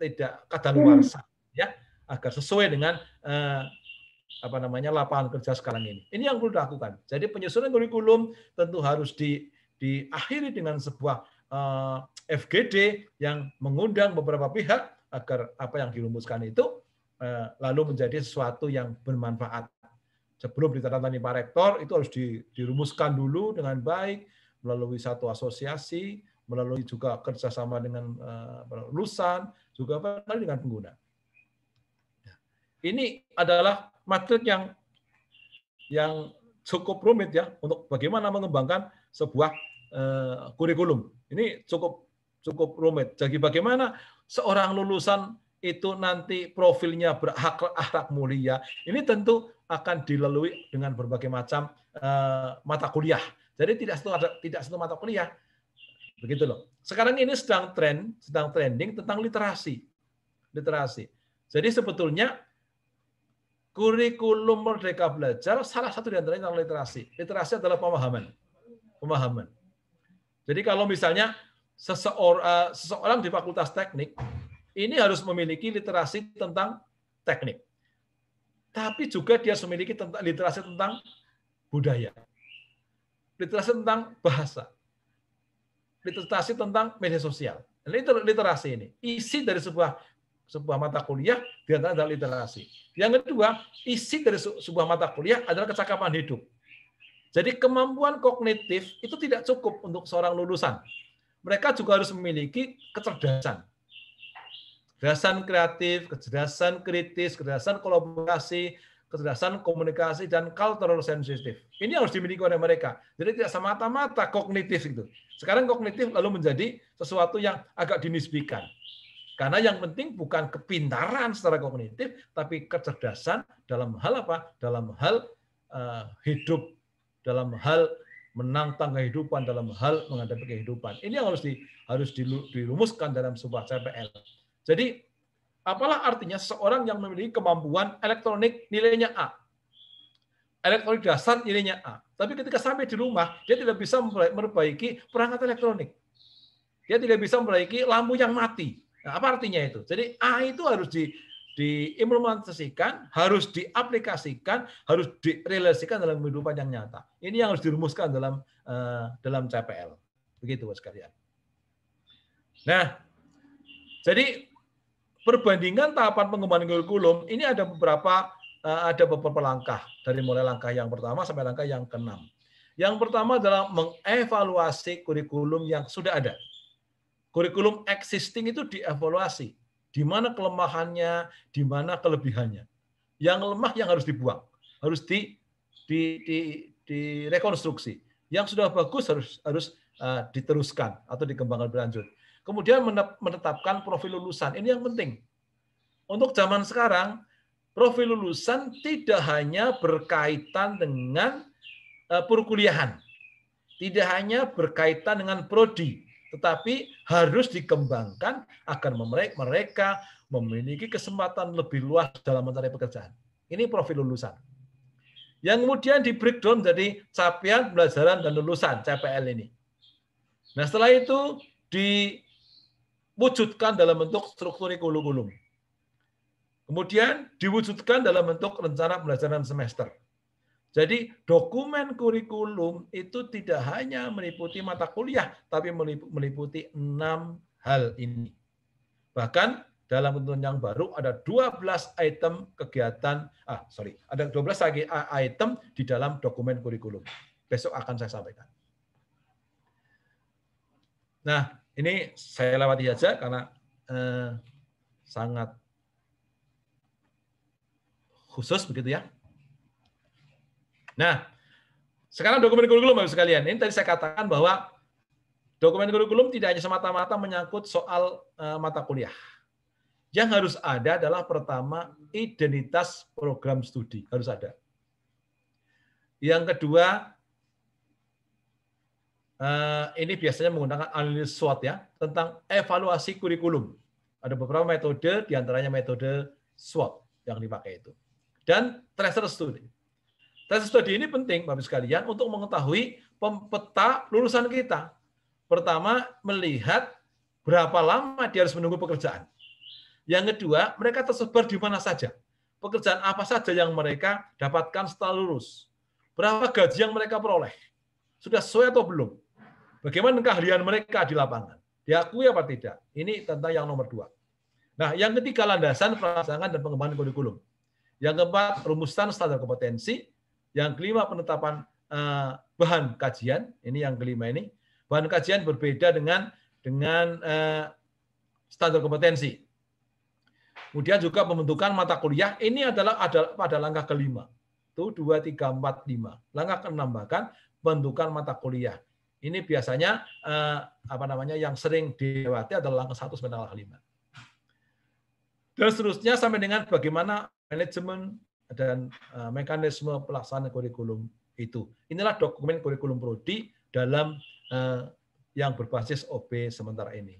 tidak kadaluarsa, ya, agar sesuai dengan eh, apa namanya lapangan kerja sekarang ini. Ini yang perlu dilakukan. Jadi penyusunan kurikulum tentu harus di diakhiri dengan sebuah eh, FGD yang mengundang beberapa pihak agar apa yang dirumuskan itu eh, lalu menjadi sesuatu yang bermanfaat. Sebelum ditandatangani Pak Rektor, itu harus dirumuskan dulu dengan baik melalui satu asosiasi, melalui juga kerjasama dengan eh, lulusan, juga dengan pengguna. Ya. Ini adalah materi yang yang cukup rumit ya untuk bagaimana mengembangkan sebuah eh, kurikulum. Ini cukup cukup rumit. Jadi bagaimana seorang lulusan itu nanti profilnya berakhlak mulia, ini tentu akan dilalui dengan berbagai macam uh, mata kuliah. Jadi tidak satu tidak satu mata kuliah. Begitu loh. Sekarang ini sedang tren, sedang trending tentang literasi. Literasi. Jadi sebetulnya kurikulum Merdeka Belajar salah satu di antaranya literasi. Literasi adalah pemahaman. Pemahaman. Jadi kalau misalnya seseorang, eh, seseorang di fakultas teknik ini harus memiliki literasi tentang teknik. Tapi juga dia harus memiliki tentang, literasi tentang budaya. Literasi tentang bahasa. Literasi tentang media sosial. literasi ini. Isi dari sebuah sebuah mata kuliah diantara adalah literasi. Yang kedua, isi dari sebuah mata kuliah adalah kecakapan hidup. Jadi kemampuan kognitif itu tidak cukup untuk seorang lulusan mereka juga harus memiliki kecerdasan. Kecerdasan kreatif, kecerdasan kritis, kecerdasan kolaborasi, kecerdasan komunikasi, dan cultural sensitive. Ini harus dimiliki oleh mereka. Jadi tidak semata-mata kognitif itu. Sekarang kognitif lalu menjadi sesuatu yang agak dinisbikan. Karena yang penting bukan kepintaran secara kognitif, tapi kecerdasan dalam hal apa? Dalam hal uh, hidup, dalam hal menantang kehidupan dalam hal menghadapi kehidupan. Ini yang harus di, harus dirumuskan dalam sebuah CPL. Jadi apalah artinya seorang yang memiliki kemampuan elektronik nilainya A. Elektronik dasar nilainya A. Tapi ketika sampai di rumah, dia tidak bisa memperbaiki perangkat elektronik. Dia tidak bisa memperbaiki lampu yang mati. Nah, apa artinya itu? Jadi A itu harus di, diimplementasikan, harus diaplikasikan, harus direalisasikan dalam kehidupan yang nyata. Ini yang harus dirumuskan dalam uh, dalam CPL. Begitu Bapak sekalian. Nah, jadi perbandingan tahapan pengembangan kurikulum ini ada beberapa uh, ada beberapa langkah dari mulai langkah yang pertama sampai langkah yang keenam. Yang pertama adalah mengevaluasi kurikulum yang sudah ada. Kurikulum existing itu dievaluasi di mana kelemahannya, di mana kelebihannya. Yang lemah yang harus dibuang, harus di, di, di, direkonstruksi. Yang sudah bagus harus harus uh, diteruskan atau dikembangkan berlanjut. Kemudian menetapkan profil lulusan. Ini yang penting. Untuk zaman sekarang, profil lulusan tidak hanya berkaitan dengan uh, perkuliahan. Tidak hanya berkaitan dengan prodi, tetapi harus dikembangkan agar mereka memiliki kesempatan lebih luas dalam mencari pekerjaan. Ini profil lulusan. Yang kemudian di breakdown jadi capaian, pembelajaran dan lulusan CPL ini. Nah setelah itu diwujudkan dalam bentuk struktur kurikulum. Kemudian diwujudkan dalam bentuk rencana pembelajaran semester. Jadi dokumen kurikulum itu tidak hanya meliputi mata kuliah, tapi meliputi enam hal ini. Bahkan dalam ketentuan yang baru ada 12 item kegiatan, ah sorry, ada 12 lagi ah, item di dalam dokumen kurikulum. Besok akan saya sampaikan. Nah, ini saya lewati saja karena eh, sangat khusus begitu ya. Nah, sekarang dokumen kurikulum Bapak sekalian. Ini tadi saya katakan bahwa dokumen kurikulum tidak hanya semata-mata menyangkut soal eh, mata kuliah. Yang harus ada adalah pertama identitas program studi harus ada. Yang kedua eh, ini biasanya menggunakan analisis SWOT ya tentang evaluasi kurikulum. Ada beberapa metode diantaranya metode SWOT yang dipakai itu dan tracer studi Tes studi ini penting, Bapak sekalian, untuk mengetahui peta lulusan kita. Pertama, melihat berapa lama dia harus menunggu pekerjaan. Yang kedua, mereka tersebar di mana saja. Pekerjaan apa saja yang mereka dapatkan setelah lulus. Berapa gaji yang mereka peroleh. Sudah sesuai atau belum. Bagaimana keahlian mereka di lapangan. Diakui apa tidak. Ini tentang yang nomor dua. Nah, yang ketiga landasan, perasaan dan pengembangan kurikulum. Yang keempat, rumusan standar kompetensi. Yang kelima penetapan eh, bahan kajian. Ini yang kelima ini. Bahan kajian berbeda dengan dengan eh, standar kompetensi. Kemudian juga pembentukan mata kuliah. Ini adalah ada pada langkah kelima. Itu dua tiga empat lima. Langkah keenam bahkan pembentukan mata kuliah. Ini biasanya eh, apa namanya yang sering dilewati adalah langkah satu sampai langkah lima. Dan seterusnya sampai dengan bagaimana manajemen dan eh, mekanisme pelaksanaan kurikulum itu. Inilah dokumen kurikulum prodi dalam eh, yang berbasis OP sementara ini.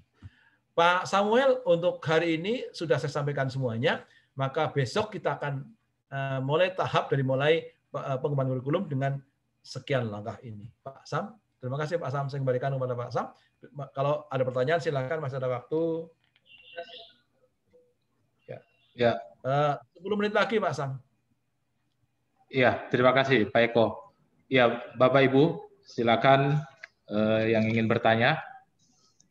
Pak Samuel, untuk hari ini sudah saya sampaikan semuanya, maka besok kita akan eh, mulai tahap dari mulai pengembangan kurikulum dengan sekian langkah ini. Pak Sam, terima kasih Pak Sam. Saya kembalikan kepada Pak Sam. Kalau ada pertanyaan silakan masih ada waktu. Ya. ya. 10 menit lagi Pak Sam. Iya, terima kasih Pak Eko. Iya, Bapak Ibu, silakan eh, yang ingin bertanya.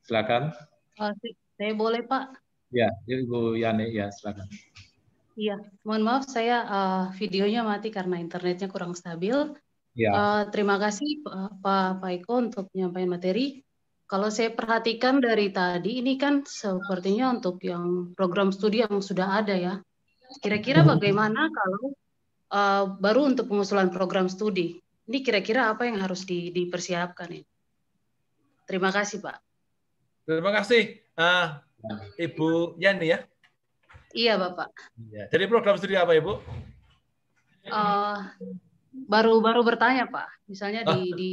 Silakan. Oh, saya boleh, Pak? Iya, ya, Ibu Yani, ya silakan. Iya, mohon maaf saya uh, videonya mati karena internetnya kurang stabil. Ya. Uh, terima kasih Pak, Pak Eko untuk menyampaikan materi. Kalau saya perhatikan dari tadi, ini kan sepertinya untuk yang program studi yang sudah ada ya. Kira-kira iya. bagaimana kalau uh, baru untuk pengusulan program studi. Ini kira-kira apa yang harus di, dipersiapkan ini? Terima kasih Pak. Terima kasih uh, Ibu Yani ya. Iya Bapak. Iya, jadi program studi apa Ibu? Baru-baru eh, uh, bertanya Pak. Misalnya di, di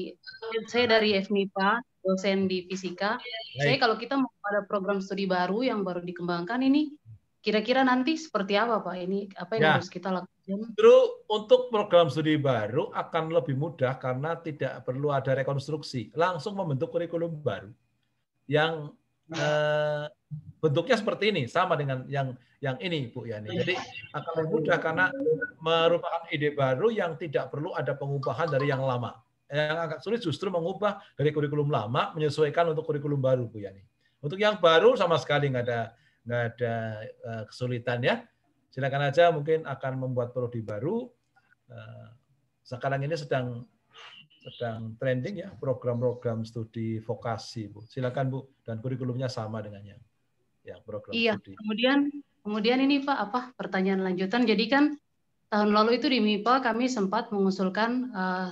saya dari FNIPA, dosen di fisika. Baik. Saya kalau kita mau ada program studi baru yang baru dikembangkan ini kira-kira nanti seperti apa Pak? Ini apa yang ya. harus kita lakukan? Justru untuk program studi baru akan lebih mudah karena tidak perlu ada rekonstruksi, langsung membentuk kurikulum baru yang nah. eh, bentuknya seperti ini, sama dengan yang yang ini Bu Yani. Jadi akan lebih mudah karena merupakan ide baru yang tidak perlu ada pengubahan dari yang lama. Yang agak sulit justru mengubah dari kurikulum lama menyesuaikan untuk kurikulum baru Bu Yani. Untuk yang baru sama sekali nggak ada nggak ada eh, kesulitan ya silakan aja mungkin akan membuat prodi baru. Eh, sekarang ini sedang sedang trending ya program-program studi vokasi Bu. Silakan Bu dan kurikulumnya sama dengan yang yang program iya, studi. Kemudian kemudian ini Pak apa pertanyaan lanjutan. Jadi kan tahun lalu itu di MIPA kami sempat mengusulkan uh,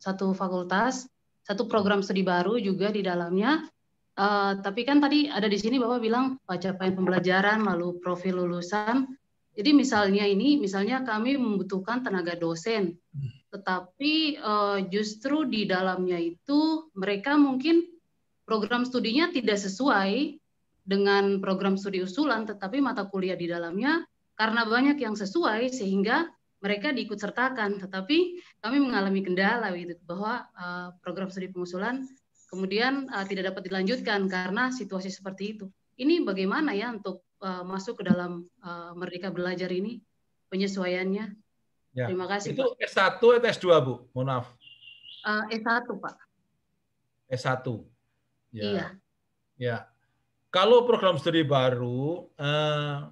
satu fakultas, satu program studi baru juga di dalamnya Uh, tapi kan tadi ada di sini Bapak bilang capaian pembelajaran, lalu profil lulusan, jadi misalnya ini, misalnya kami membutuhkan tenaga dosen, tetapi uh, justru di dalamnya itu mereka mungkin program studinya tidak sesuai dengan program studi usulan, tetapi mata kuliah di dalamnya karena banyak yang sesuai sehingga mereka diikutsertakan. Tetapi kami mengalami kendala gitu bahwa uh, program studi pengusulan kemudian uh, tidak dapat dilanjutkan karena situasi seperti itu. Ini bagaimana ya untuk uh, masuk ke dalam uh, Merdeka Belajar ini penyesuaiannya. Ya. Terima kasih. Itu Pak. S1 atau S2, Bu? Mohon maaf. Uh, eh, S1, Pak. S1. Ya. Iya. Ya. Kalau program studi baru uh,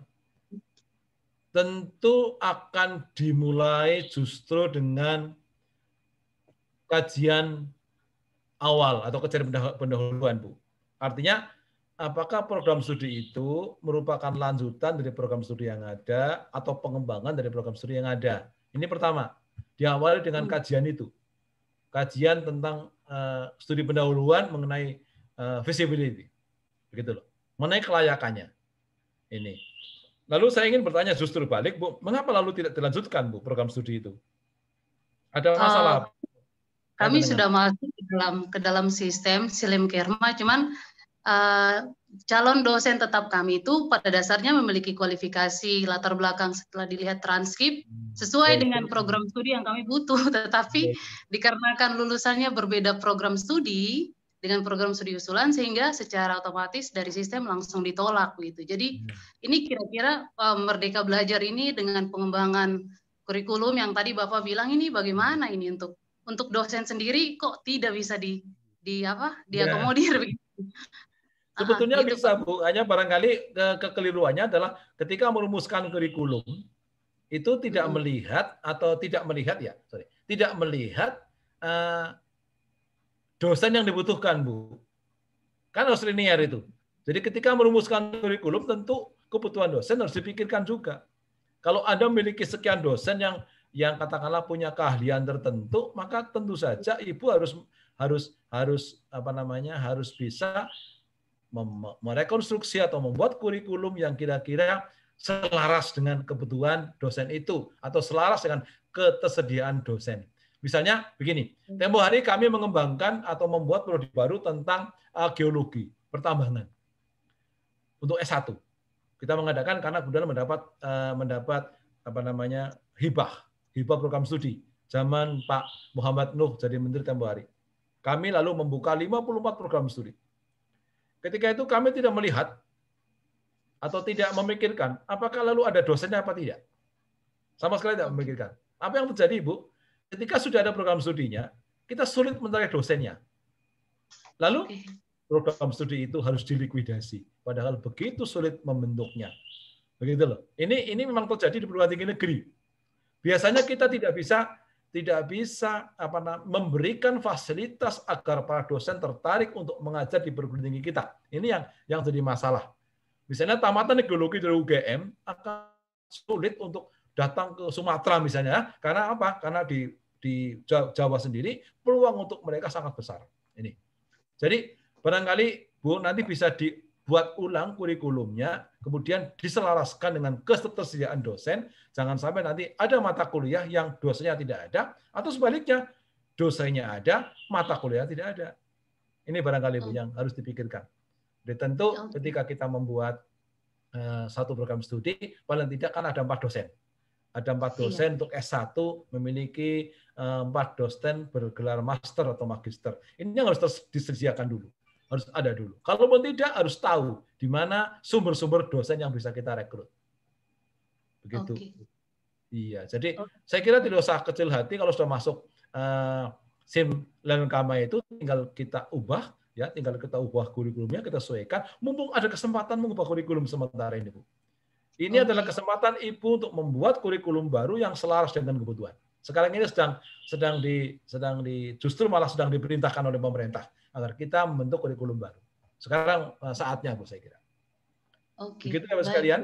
tentu akan dimulai justru dengan kajian awal atau kajian pendahuluan, Bu. Artinya apakah program studi itu merupakan lanjutan dari program studi yang ada atau pengembangan dari program studi yang ada. Ini pertama, diawali dengan hmm. kajian itu. Kajian tentang uh, studi pendahuluan mengenai uh, visibility. Begitu loh. Mengenai kelayakannya. Ini. Lalu saya ingin bertanya justru balik, Bu, mengapa lalu tidak dilanjutkan, Bu, program studi itu? Ada masalah? Uh, kami sudah masuk ke dalam ke dalam sistem Silim Kerma, cuman Eh, calon dosen tetap kami itu pada dasarnya memiliki kualifikasi latar belakang setelah dilihat transkrip hmm. sesuai dengan program studi yang kami butuh. Tetapi dikarenakan lulusannya berbeda program studi dengan program studi usulan sehingga secara otomatis dari sistem langsung ditolak gitu. Jadi hmm. ini kira-kira eh, Merdeka Belajar ini dengan pengembangan kurikulum yang tadi Bapak bilang ini bagaimana ini untuk untuk dosen sendiri kok tidak bisa di di apa ya. diakomodir yeah. Ah, Sebetulnya Aha, gitu, bisa, Bu. Hanya barangkali ke kekeliruannya adalah ketika merumuskan kurikulum itu tidak hmm. melihat atau tidak melihat ya, sorry, tidak melihat uh, dosen yang dibutuhkan, Bu. Kan harus linear itu. Jadi ketika merumuskan kurikulum tentu kebutuhan dosen harus dipikirkan juga. Kalau Anda memiliki sekian dosen yang yang katakanlah punya keahlian tertentu, maka tentu saja ibu harus harus harus apa namanya harus bisa merekonstruksi atau membuat kurikulum yang kira-kira selaras dengan kebutuhan dosen itu atau selaras dengan ketersediaan dosen. Misalnya begini, hmm. tempo hari kami mengembangkan atau membuat prodi baru tentang eh, geologi, pertambangan. Untuk S1. Kita mengadakan karena kemudian mendapat eh, mendapat apa namanya? hibah, hibah program studi zaman Pak Muhammad Nuh jadi menteri tempo hari. Kami lalu membuka 54 program studi Ketika itu kami tidak melihat atau tidak memikirkan apakah lalu ada dosennya apa tidak. Sama sekali tidak memikirkan. Apa yang terjadi, Ibu? Ketika sudah ada program studinya, kita sulit mencari dosennya. Lalu program studi itu harus dilikuidasi. Padahal begitu sulit membentuknya. Begitu loh. Ini ini memang terjadi di perguruan tinggi negeri. Biasanya kita tidak bisa tidak bisa apa memberikan fasilitas agar para dosen tertarik untuk mengajar di perguruan tinggi kita. Ini yang yang jadi masalah. Misalnya tamatan geologi dari UGM akan sulit untuk datang ke Sumatera misalnya, karena apa? Karena di di Jawa sendiri peluang untuk mereka sangat besar. Ini. Jadi barangkali Bu nanti bisa di buat ulang kurikulumnya, kemudian diselaraskan dengan ketersediaan dosen. Jangan sampai nanti ada mata kuliah yang dosennya tidak ada, atau sebaliknya, dosennya ada, mata kuliah tidak ada. Ini barangkali Bu yang harus dipikirkan. Jadi tentu ketika kita membuat eh, satu program studi, paling tidak kan ada empat dosen. Ada empat iya. dosen iya. untuk S1 memiliki eh, empat dosen bergelar master atau magister. Ini yang harus disediakan dulu harus ada dulu. Kalaupun tidak harus tahu di mana sumber-sumber dosen yang bisa kita rekrut. Begitu. Okay. Iya, jadi okay. saya kira tidak usah kecil hati kalau sudah masuk uh, SIM dan Kama itu tinggal kita ubah ya, tinggal kita ubah kurikulumnya, kita sesuaikan. Mumpung ada kesempatan mengubah kurikulum sementara ini, Bu. Ini okay. adalah kesempatan Ibu untuk membuat kurikulum baru yang selaras dengan kebutuhan. Sekarang ini sedang sedang di sedang di justru malah sedang diperintahkan oleh pemerintah agar kita membentuk kurikulum baru. Sekarang eh, saatnya Bu saya kira. Oke. Begitu ya sekalian.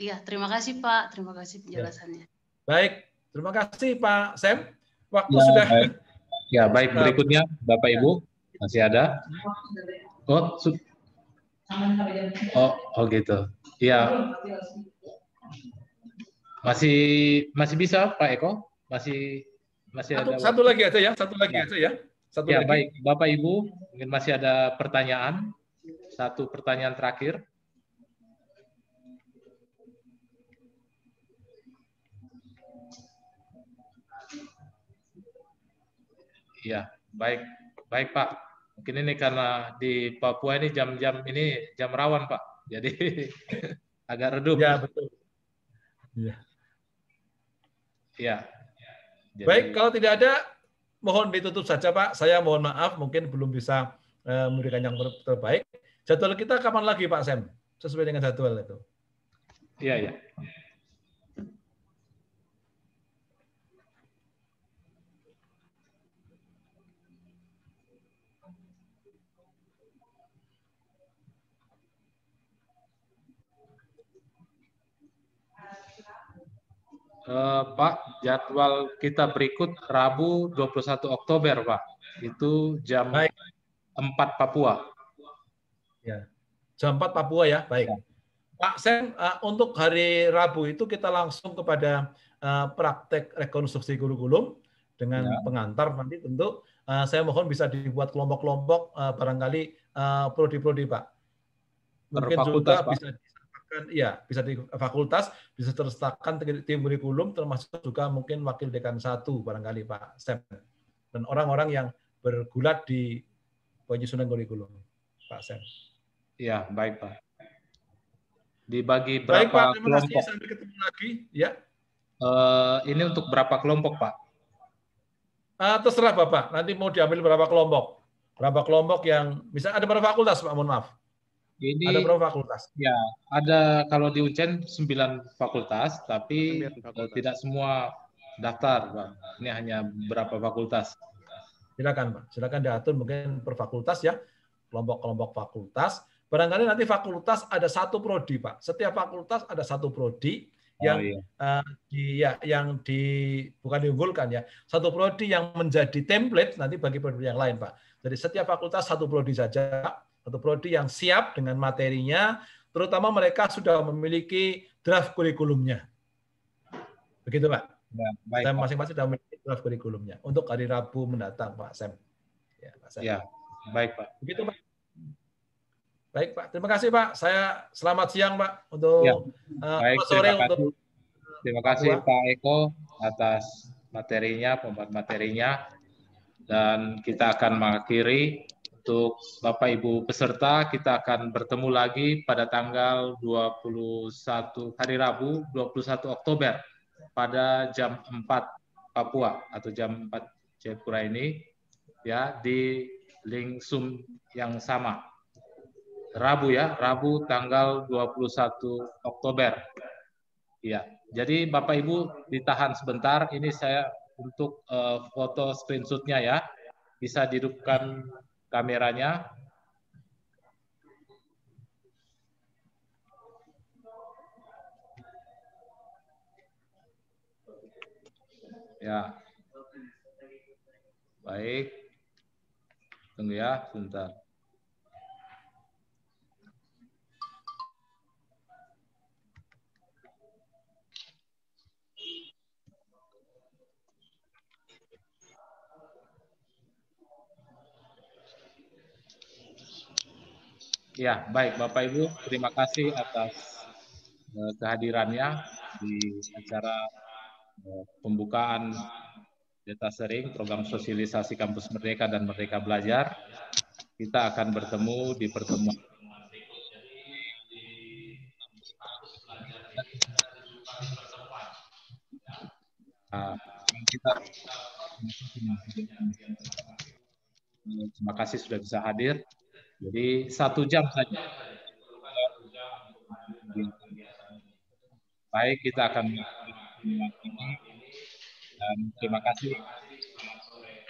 Iya, terima kasih Pak. Terima kasih ya. penjelasannya. Ya. Baik, terima kasih Pak Sam. Waktu ya, sudah. Baik. Ya, baik berikutnya Bapak Ibu masih ada. Oh, oh, oh gitu. Iya. Masih masih bisa Pak Eko? Masih masih satu, ada. Satu lagi aja ya, satu lagi ya. aja ya. Satu ya, lagi. baik. Bapak Ibu, mungkin masih ada pertanyaan. Satu pertanyaan terakhir. Ya, baik, baik Pak. Mungkin ini karena di Papua ini jam-jam ini jam rawan Pak, jadi agak redup. Ya betul. Ya. Ya. Jadi, baik, kalau tidak ada mohon ditutup saja Pak. Saya mohon maaf mungkin belum bisa eh, memberikan yang terbaik. Jadwal kita kapan lagi Pak Sam? Sesuai dengan jadwal itu. Iya, iya. eh, Pak, jadwal kita berikut Rabu 21 Oktober, Pak. Itu jam Baik. 4 Papua. Ya. Jam 4 Papua ya. Baik. Ya. Pak Sen, uh, untuk hari Rabu itu kita langsung kepada uh, praktek rekonstruksi kurikulum dengan ya. pengantar nanti tentu uh, saya mohon bisa dibuat kelompok-kelompok uh, barangkali uh, prodi-prodi Pak. Mungkin juga Pak. bisa Iya, ya bisa di fakultas bisa terletakkan tim kurikulum termasuk juga mungkin wakil dekan satu barangkali Pak Sem dan orang-orang yang bergulat di penyusunan kurikulum Pak Sem. Ya baik Pak. Dibagi berapa baik, Pak, terima kelompok? Sampai ketemu lagi ya. Uh, ini untuk berapa kelompok Pak? Uh, terserah Bapak. Nanti mau diambil berapa kelompok. Berapa kelompok yang bisa ada berapa fakultas Pak? Mohon maaf ini ada berapa fakultas? Ya, ada kalau di UCEN 9 fakultas, tapi eh, fakultas. tidak semua daftar, Pak. Ini hanya berapa fakultas. Silakan, Pak. Silakan diatur mungkin per fakultas ya, kelompok-kelompok fakultas. Barangkali nanti fakultas ada satu prodi, Pak. Setiap fakultas ada satu prodi oh, yang oh, iya. uh, di, ya, yang di bukan diunggulkan ya. Satu prodi yang menjadi template nanti bagi prodi yang lain, Pak. Jadi setiap fakultas satu prodi saja atau prodi yang siap dengan materinya, terutama mereka sudah memiliki draft kurikulumnya. Begitu, Pak. Ya, Saya masing-masing sudah memiliki draft kurikulumnya untuk hari Rabu mendatang, Pak Sam. Ya, Pak Sam. Ya, baik, Pak. Begitu, Pak. Baik, Pak. Terima kasih, Pak. Saya selamat siang, Pak, untuk ya, eh, baik, uh, sore terima untuk kasih. Terima kasih Pak, Pak Eko atas materinya, pembuat materinya dan kita akan mengakhiri untuk Bapak Ibu peserta kita akan bertemu lagi pada tanggal 21 hari Rabu 21 Oktober pada jam 4 Papua atau jam 4 Jayapura ini ya di link Zoom yang sama. Rabu ya, Rabu tanggal 21 Oktober. Iya. Jadi Bapak Ibu ditahan sebentar ini saya untuk uh, foto screenshotnya ya bisa dihidupkan kameranya. Ya. Baik. Tunggu ya, sebentar. Ya, baik Bapak Ibu, terima kasih atas eh, kehadirannya di acara eh, pembukaan data sering program sosialisasi kampus Merdeka dan Merdeka Belajar. Kita akan bertemu di pertemuan Uh, terima kasih sudah bisa hadir. Jadi satu jam saja. Baik, kita akan dan terima kasih.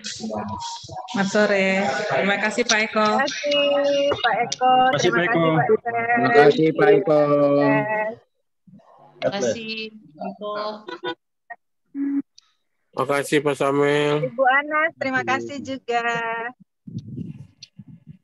Selamat sore. Terima kasih Pak Eko. Terima kasih Pak Eko. Terima kasih Pak Eko. Terima kasih Pak Eko. Terima kasih Pak Eko. Terima kasih Pak Samuel. Ibu Anas, terima kasih juga.